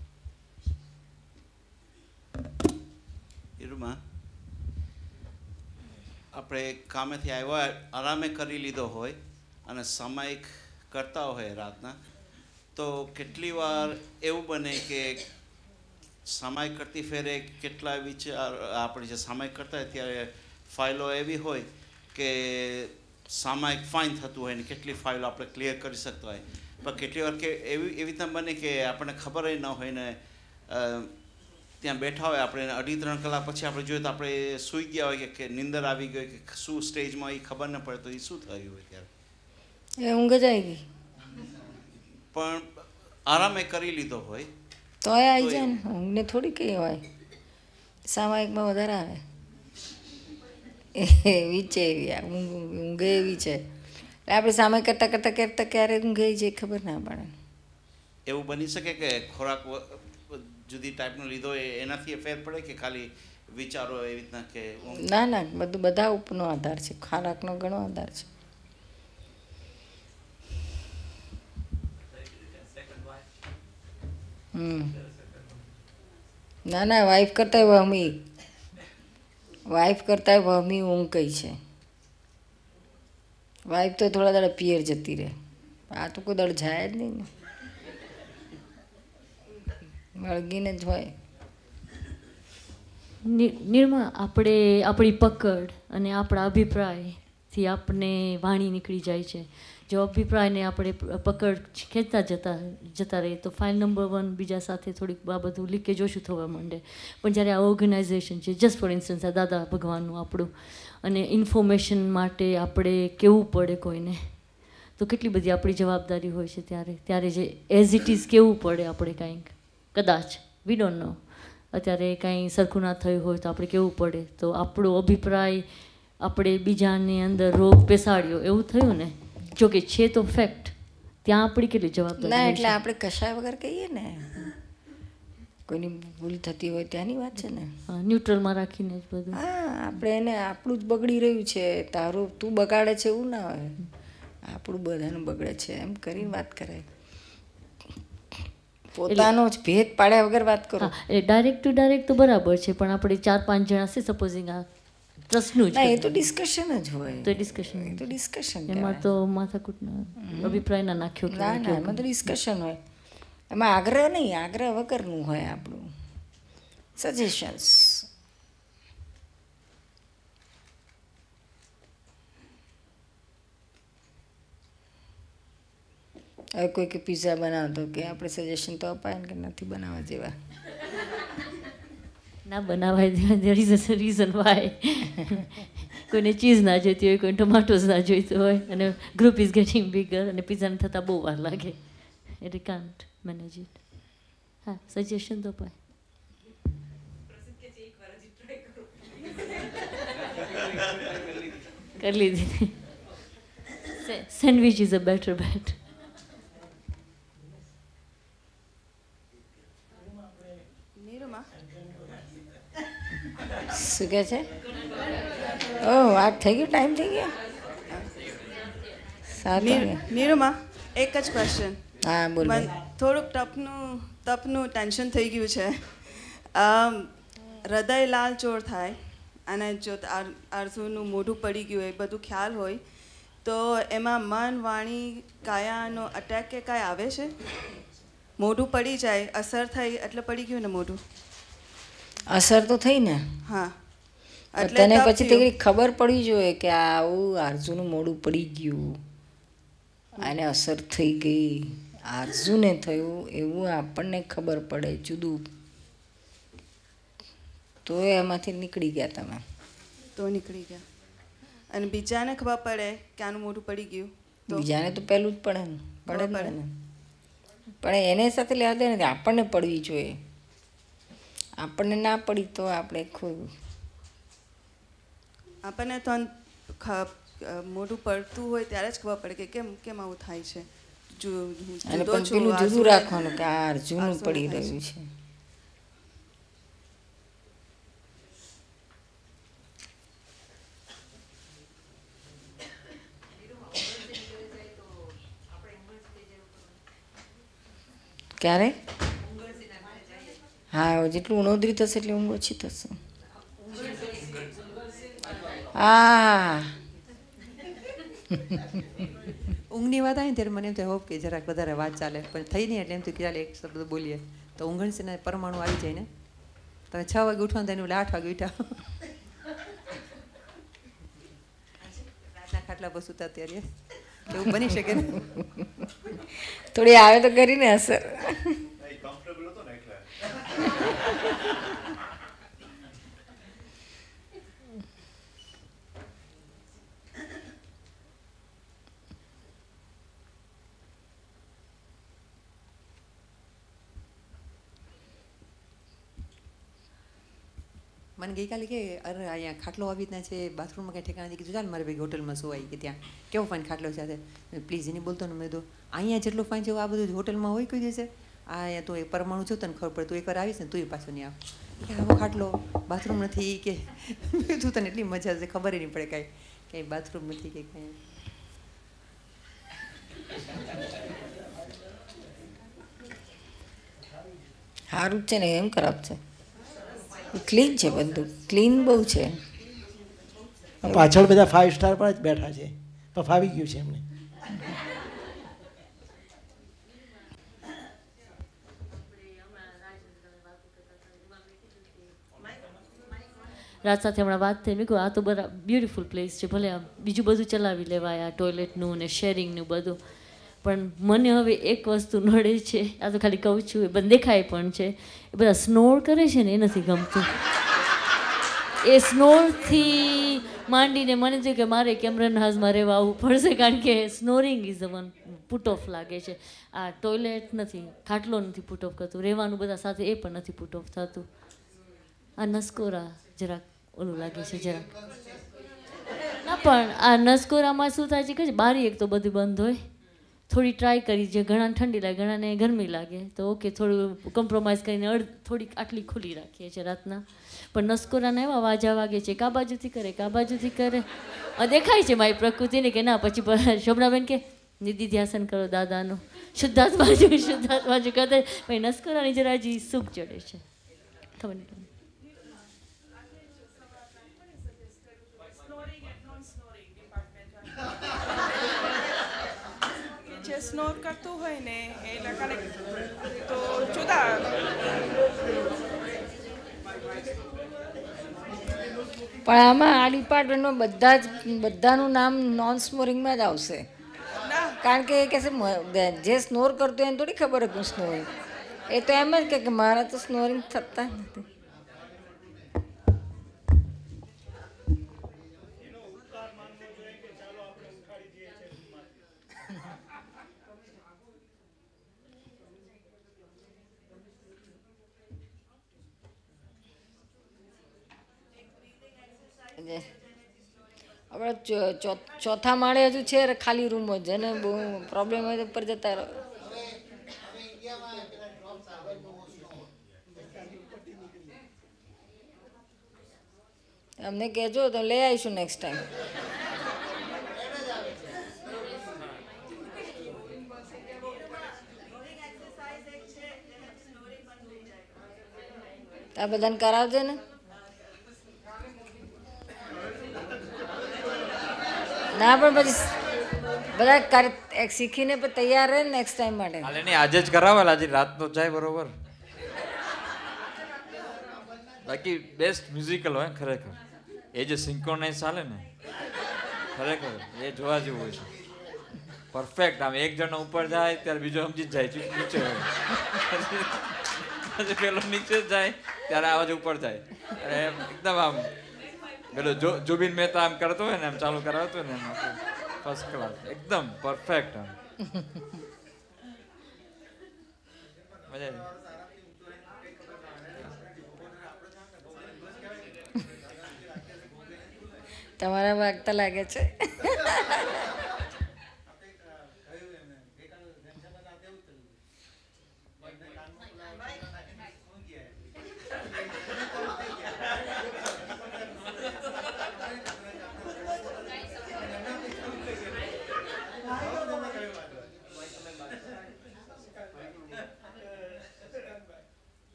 D: આપણે કામેથી આવ્યા આરામે કરી લીધો હોય અને સામાયિક કરતા હોય રાતના તો કેટલી વાર એવું બને કે સમય કરતી ફેરે કેટલા વિચાર આપણે જે સમય કરતા હોય ત્યારે ફાઇલો એવી હોય કે સામાયિક ફાઇન થતું હોય ને કેટલી ફાઇલો આપણે ક્લિયર કરી શકતા હોય પણ કેટલી વાર કે એવી એવી રીતના બને કે આપણને ખબર ન હોય ને ત્યાં બેઠા હોય આપણે અઢી ત્રણ કલાક પછી આપણે જોઈએ તો આપણે સૂઈ ગયા હોય કે નિંદર આવી ગઈ કે શું સ્ટેજમાં એ ખબર ન પડે તો એ શું થયું હોય
B: ત્યારે ઊંઘ જ આવી ગઈ
D: પણ આરામે કરી લીધો હોય
B: તો આવી જાય ને ઊંઘને થોડી કઈ સામાયિકમાં વધારે આવે એવી છે એવી ઊંઘે એવી છે એટલે આપણે સામે કરતાં કરતાં કરતાં ક્યારે ઊંઘે છે ખબર ના પડે
D: એવું બની શકે કે ખોરાક જુદી ટાઈપનો લીધો એનાથી ફેર પડે કે ખાલી વિચારો એવી રીતના કે ના
B: ના બધું બધા ઉપનો આધાર છે ખોરાકનો ઘણો આધાર છે ના ના વાઈફ કરતા હોય અમે વાઈફ કરતાં વહમી ઊંઘ કઈ છે વાઈફ તો થોડા દાડા પિયર જતી રહે આ તો કોઈ દાડ જાય જ નહીં ને વળગીને જ હોય
G: નિર્મા આપણે આપણી પકડ અને આપણા અભિપ્રાયથી આપણે વાણી નીકળી જાય છે જો અભિપ્રાયને આપણે પકડ ખેંચતા જતા જતા રહીએ તો ફાઇલ નંબર વન બીજા સાથે થોડીક આ લીકેજ ઓછું થવા માંડે પણ જ્યારે આ ઓર્ગેનાઇઝેશન છે જસ્ટ ફોર ઇન્સ્ટન્સ આ દાદા ભગવાનનું આપણું અને ઇન્ફોર્મેશન માટે આપણે કેવું પડે કોઈને તો કેટલી બધી આપણી જવાબદારી હોય છે ત્યારે ત્યારે જે એઝ ઇટ ઇઝ કેવું પડે આપણે કાંઈક કદાચ વી ડોન્ટ નો અત્યારે કાંઈ સરખું ના થયું હોય તો આપણે કેવું પડે તો આપણો અભિપ્રાય આપણે બીજાની અંદર રોગ પેસાડ્યો એવું થયું ને જો કે છે તો ફેક્ટ ત્યાં આપણી કેટલી જવાબ ના એટલે આપણે
B: કશાય વગર કહીએ ને કોઈની ભૂલ થતી હોય ત્યાંની વાત છે ને
G: ન્યુટ્રલમાં રાખીને જ બધું
B: હા આપણે એને આપણું જ બગડી રહ્યું છે તારું તું બગાડે છે એવું ના હોય આપણું બધાનું
G: બગડે છે એમ કરીને વાત કરાય
B: પોતાનો જ ભેદ પાડ્યા
G: વગર વાત કરો એ ડાયરેક્ટ ટુ ડાયરેક્ટ તો બરાબર છે પણ આપણે ચાર પાંચ જણા છે સપોઝિંગ આ ટ્રસ્ટનું જ એ તો ડિસ્કશન જ હોય તો ડિસ્કશન એ તો ડિસ્કશન એમાં તો માથાકૂટના અભિપ્રાય ના નાખ્યો ના ના એમાં તો ડિસ્કશન
B: હોય એમાં આગ્રહ નહીં આગ્રહ વગરનું હોય આપણું સજેશન્સ હવે કોઈ કે પીઝા બનાવતો કે આપણે સજેશન તો અપાય ને કે નથી બનાવવા જેવા
G: ના બનાવાય there is a reason why કોઈને ચીઝ ના જોઈતી હોય કોઈને ટોમાટોઝ ના જોઈતો હોય અને ગ્રુપ ઇઝ ગેટિંગ બિગર અને પિઝાને થતાં બહુ વાર લાગે એટલે કાન્ટ મેનેજ ઇટ હા સજેશન તો પણ કરી લીધી sandwich is a better bet શું કહે છે
B: ઓહ વાત થઈ ગયું ટાઈમ થઈ ગયો સારું
E: એક જ ક્વેશ્ચન હા બોલ થોડુંક ટપનું તપનું ટેન્શન થઈ ગયું છે હૃદય લાલચોર થાય અને જો
B: આરઝુનું મોઢું પડી ગયું એ બધું ખ્યાલ હોય તો એમાં મન વાણી કાયાનો અટેક કે કાંઈ આવે છે મોઢું પડી જાય અસર થઈ એટલે પડી ગયું ને મોઢું અસર તો થઈ ને હા તને પછી તે ખબર પડવી જોઈએ કે આવું આરજુનું મોડું પડી ગયું આને અસર થઈ ગઈ આરજુને થયું એવું આપણને ખબર પડે જુદું તો એમાંથી નીકળી ગયા તમે તો નીકળી ગયા અને બીજાને ખબર પડે કે આનું મોઢું પડી ગયું બીજાને તો પહેલું જ પડે ને પડે પડે ને પણ એને સાથે લેવા દે ને આપણને પડવી જોઈએ આપણને ના પડી તો આપણે ખોયું આપણને તો મોઢું પડતું હોય ત્યારે જ ખબર પડે કે કેમ કેમ આવું
G: થાય છે જુદું રાખવાનું કે આ જૂનું પડી રહ્યું
E: છે
B: ક્યારે હા જેટલું ઉણોદરી થશે એટલી ઊંઘ ઓછી થશે આ
C: ઊંઘની વાત આવી ત્યારે મને એમ તો હોપ કે જરાક વધારે વાત ચાલે પણ થઈ નહીં એટલે એમ કે ચાલે એક શબ્દ બોલીએ તો ઊંઘણસીના પરમાણુ આવી જાય ને તમે છ વાગે ઉઠવાનું થાય એટલે આઠ વાગે ઉઠા રાતના ખાટલા બસ સુતા અત્યારે એવું બની શકે
B: ને થોડી આવે તો કરીને અસર
C: મને ગઈકાલે કે અરે અહીંયા ખાટલો આવી રીતના છે બાથરૂમમાં કંઈ ઠેકાણા નથી કીધું ચાલ મારે ભાઈ હોટલમાં સુવાઈ કે ત્યાં કેવો ફાઇન ખાટલો છે સાથે પ્લીઝ એને બોલતો ને મેં તો અહીંયા જેટલું ફાઇન છે આ બધું હોટલમાં હોય કોઈ દિવસે આ અહીંયા તું એ પરમાણુ છું તને ખબર પડે તું એકવાર આવીશ ને તું પાછો નહીં આવ કે આવો ખાટલો બાથરૂમ નથી કે તું તને એટલી મજા છે ખબર નહીં પડે કાંઈ કંઈ બાથરૂમ નથી કે કંઈ
B: સારું જ છે ને એમ ખરાબ છે ક્લીન છે બધું ક્લીન બહુ છે
D: પાછળ બધા ફાઇવ સ્ટાર પર જ બેઠા છે ફાવી ગયું છે એમને
G: રાત સાથે હમણાં વાત થઈ મેં કહ્યું આ તો બધા બ્યુટિફુલ પ્લેસ છે ભલે આમ બીજું બધું ચલાવી લેવાય આ ટોયલેટનું ને શેરિંગનું બધું પણ મને હવે એક વસ્તુ નડે છે આ તો ખાલી કહું છું એ બંધ દેખાય પણ છે એ બધા સ્નોર કરે છે ને એ નથી ગમતું એ સ્નોરથી માંડીને મને થયું કે મારે કેમરન હાઉસમાં રહેવા આવવું પડશે કારણ કે snoring is one put off લાગે છે આ ટોયલેટ નથી ખાટલો નથી પુટ ઓફ કરતું રહેવાનું બધા સાથે એ પણ નથી પુટ ઓફ થતું આ નસકોરા જરાક ઓલું લાગે છે જરાક ના પણ આ નસકોરામાં શું થાય છે કે બારી એક તો બધું બંધ હોય થોડી ટ્રાય કરી જે ઘણા ઠંડી લાગે ઘણાને ગરમી લાગે તો ઓકે થોડું કોમ્પ્રોમાઇઝ કરીને અડધ થોડીક આટલી ખુલ્લી રાખીએ છીએ રાતના પણ નસકોરાના એવા વાજા વાગે છે કા બાજુથી કરે કા બાજુથી કરે દેખાય છે મારી પ્રકૃતિને કે ના પછી શોભનાબેન કે નિધિ ધ્યાસન કરો દાદાનું શુદ્ધાત્મા બાજુ શુદ્ધાત્મા બાજુ કરતા ભાઈ નસકોરાની જરા જી સુખ ચડે છે ખબર નહીં
C: સ્નોર કરતું હોય ને એ લખાણે તો
G: જુદા
E: પણ આમાં
B: આ ડિપાર્ટમેન્ટમાં બધા જ બધાનું નામ નોન સ્નોરિંગમાં જ આવશે કારણ કે એ કહેશે જે સ્નોર કરતું એને થોડી ખબર હતી સ્નોરિંગ એ તો એમ જ કે મારા તો સ્નોરિંગ થતા જ નથી આપણે ચોથા માળે હજુ છે ખાલી રૂમ જ અને બહુ પ્રોબ્લેમ હોય તો પર જતા રહો અમને કહેજો તો લઈ આવીશું નેક્સ્ટ ટાઈમ આ બધાને કરાવજો ને
H: ના પણ પછી
B: બધા શીખીને પણ તૈયાર રહે નેક્સ્ટ ટાઈમ માટે હાલે નહીં આજે
A: જ કરાવેલ આજે રાતનો જાય બરોબર બાકી બેસ્ટ મ્યુઝિકલ હોય ખરેખર એ જે સિંક્રોનાઇઝ ચાલે ને ખરેખર એ જોવા જેવું હોય છે પરફેક્ટ આમ એક જણો ઉપર જાય ત્યારે બીજો સમજી જાય નીચે પેલો નીચે જાય ત્યારે આવાજ ઉપર જાય અને એકદમ આમ પેલો જો જુબિન મહેતા આમ કરતો હોય ને એમ ચાલુ કરાવતો ને એમ ફર્સ્ટ ક્લાસ એકદમ પરફેક્ટ આમ મજા
B: તમારા વાગતા લાગે છે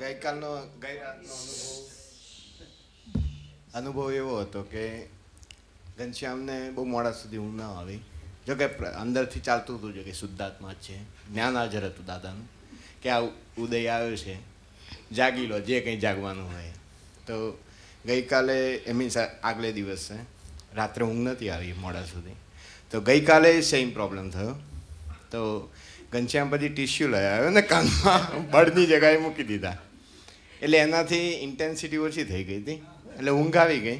H: ગઈકાલનો ગઈ રાતનો અનુભવ અનુભવ એવો હતો કે ઘનશ્યામને બહુ મોડા સુધી ઊંઘ ન આવી જો કે અંદરથી ચાલતું હતું જો કે શુદ્ધાત્મા છે જ્ઞાન હાજર હતું દાદાનું કે આ ઉદય આવ્યો છે જાગી લો જે કંઈ જાગવાનું હોય તો ગઈકાલે એ મીન્સ આગલે દિવસે રાત્રે ઊંઘ નથી આવી મોડા સુધી તો ગઈકાલે સેમ પ્રોબ્લેમ થયો તો ઘનશ્યામ પછી ટીશ્યુ લઈ આવ્યો ને કાનમાં બળની જગાએ મૂકી દીધા એટલે એનાથી ઇન્ટેન્સિટી ઓછી થઈ ગઈ હતી એટલે ઊંઘ આવી ગઈ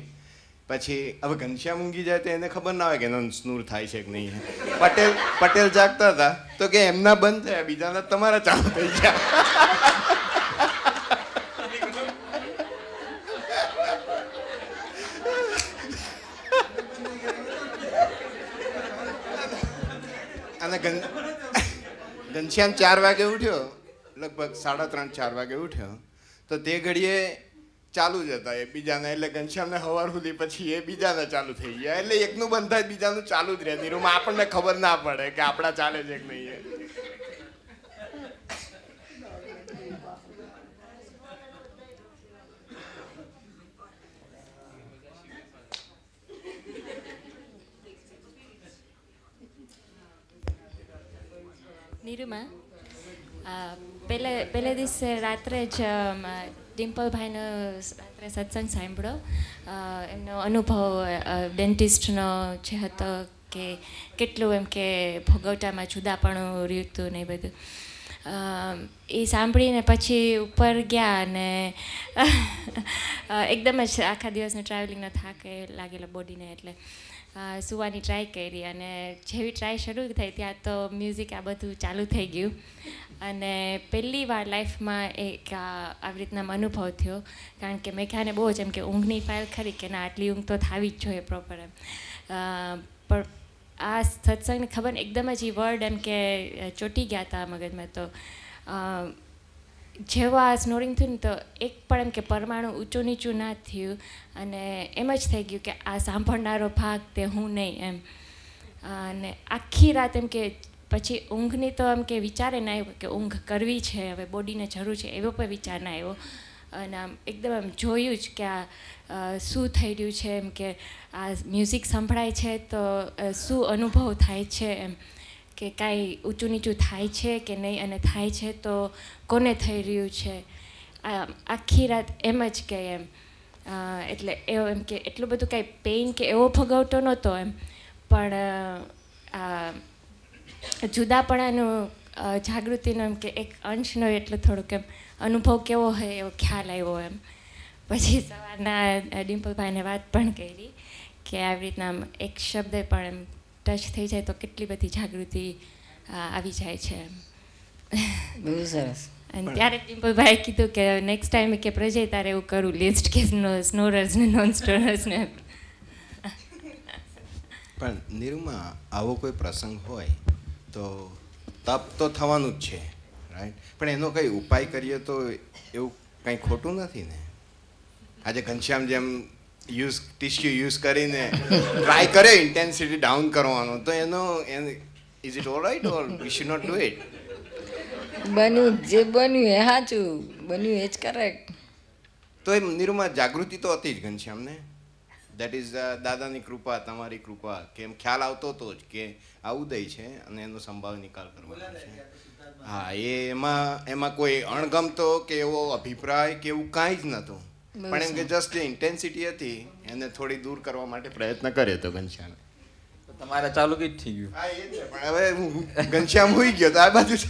H: પછી હવે ઘનશ્યામ ઊંઘી જાય તો એને ખબર ના આવે કે એનો સ્નૂર થાય છે કે નહીં પટેલ પટેલ જાગતા હતા તો કે એમના બંધ થયા બીજાના તમારા ચાલુ થઈ ગયા અને ઘનશ્યામ ચાર વાગે ઉઠ્યો લગભગ સાડા ત્રણ ચાર વાગે ઉઠ્યો તો તે ઘડીએ ચાલુ જ હતા એ બીજાના એટલે ઘનશ્યામને હવાર સુધી પછી એ બીજાના ચાલુ થઈ ગયા એટલે એકનું બંધાય બીજાનું ચાલુ જ રહે નિરૂમાં આપણને ખબર ના પડે કે આપણા ચાલે છે કે નહીં
E: નિરૂમા
F: પહેલે પહેલે દિવસે રાત્રે જ ડિમ્પલભાઈનો રાત્રે સત્સંગ સાંભળ્યો એમનો અનુભવ ડેન્ટિસ્ટનો જે હતો કે કેટલું એમ કે ભોગવટામાં જુદાપણું રહ્યું ને એ બધું એ સાંભળીને પછી ઉપર ગયા અને એકદમ જ આખા દિવસનો ટ્રાવેલિંગનો થાક લાગેલો બોડીને એટલે સુવાની ટ્રાય કરી અને જેવી ટ્રાય શરૂ થઈ ત્યાં તો મ્યુઝિક આ બધું ચાલુ થઈ ગયું અને પહેલી વાર લાઈફમાં એક આવી રીતના અનુભવ થયો કારણ કે મેં મેઘાને બહુ જ એમ કે ઊંઘની ફાઇલ ખરી કે ના આટલી ઊંઘ તો થવી જ જોઈએ પ્રોપર એમ પણ આ સત્સંગની ખબર એકદમ જ એ વર્ડ એમ કે ચોટી ગયા હતા મગજમાં તો જેવા સ્નોરિંગ થયું ને તો એક પણ એમ કે પરમાણુ ઊંચું નીચું ના થયું અને એમ જ થઈ ગયું કે આ સાંભળનારો ભાગ તે હું નહીં એમ અને આખી રાત એમ કે પછી ઊંઘની તો એમ કે વિચારે ના આવ્યો કે ઊંઘ કરવી છે હવે બોડીને જરૂર છે એવો પણ વિચાર ના આવ્યો અને આમ એકદમ એમ જોયું જ કે આ શું થઈ રહ્યું છે એમ કે આ મ્યુઝિક સંભળાય છે તો શું અનુભવ થાય છે એમ કે કાંઈ ઊંચું નીચું થાય છે કે નહીં અને થાય છે તો કોને થઈ રહ્યું છે આખી રાત એમ જ કે એમ એટલે એવો એમ કે એટલું બધું કાંઈ પેઇન કે એવો ભોગવતો નહોતો એમ પણ જુદાપણાનું જાગૃતિનો એમ કે એક અંશનો એટલો થોડુંક એમ અનુભવ કેવો હોય એવો ખ્યાલ આવ્યો એમ પછી સવારના ડિમ્પલભાઈને વાત પણ કરી કે આવી રીતના એક શબ્દ પણ એમ ટચ થઈ જાય તો કેટલી બધી જાગૃતિ આવી જાય છે બહુ સરસ અને ત્યારે ડિમ્પલભાઈ કીધું કે નેક્સ્ટ ટાઈમ કે પ્રજય તારે એવું કરું લિસ્ટ કે સ્નોરર્સ ને નોન સ્ટોરર્સ ને
H: પણ નિરૂમાં આવો કોઈ પ્રસંગ હોય તો તપ તો થવાનું જ છે રાઈટ પણ એનો કંઈ ઉપાય કરીએ તો એવું કંઈ ખોટું નથી ને આજે ઘનશ્યામ જેમ યુઝ ટિશ્યુ યુઝ કરીને ટ્રાય કરે ઇન્ટેન્સિટી ડાઉન કરવાનો તો એનો is it all right or we should not do it
B: બન્યું જે બન્યું એ સાચું બન્યું એ જ કરેક્ટ
H: તો એ મંદિરમાં જાગૃતિ તો હતી જ ઘનશ્યામ અમને દેટ ઇઝ uh, દાદાની કૃપા તમારી કૃપા કેમ ખ્યાલ આવતો હતો જ કે આવું દય છે અને એનો સંભાવ નિકાલ કરવાનો છે હા એ એમાં એમાં કોઈ અણગમતો કે એવો અભિપ્રાય કે એવું કાંઈ જ નહોતું પણ એમ કે જસ્ટ જે ઇન્ટેન્સિટી હતી એને થોડી દૂર કરવા માટે પ્રયત્ન કર્યો હતો ઘનશ્યામે તમારે ચાલુ કઈ થઈ ગયું હા એ છે પણ હવે હું ઘનશ્યામ હોઈ ગયો તો આ બાજુ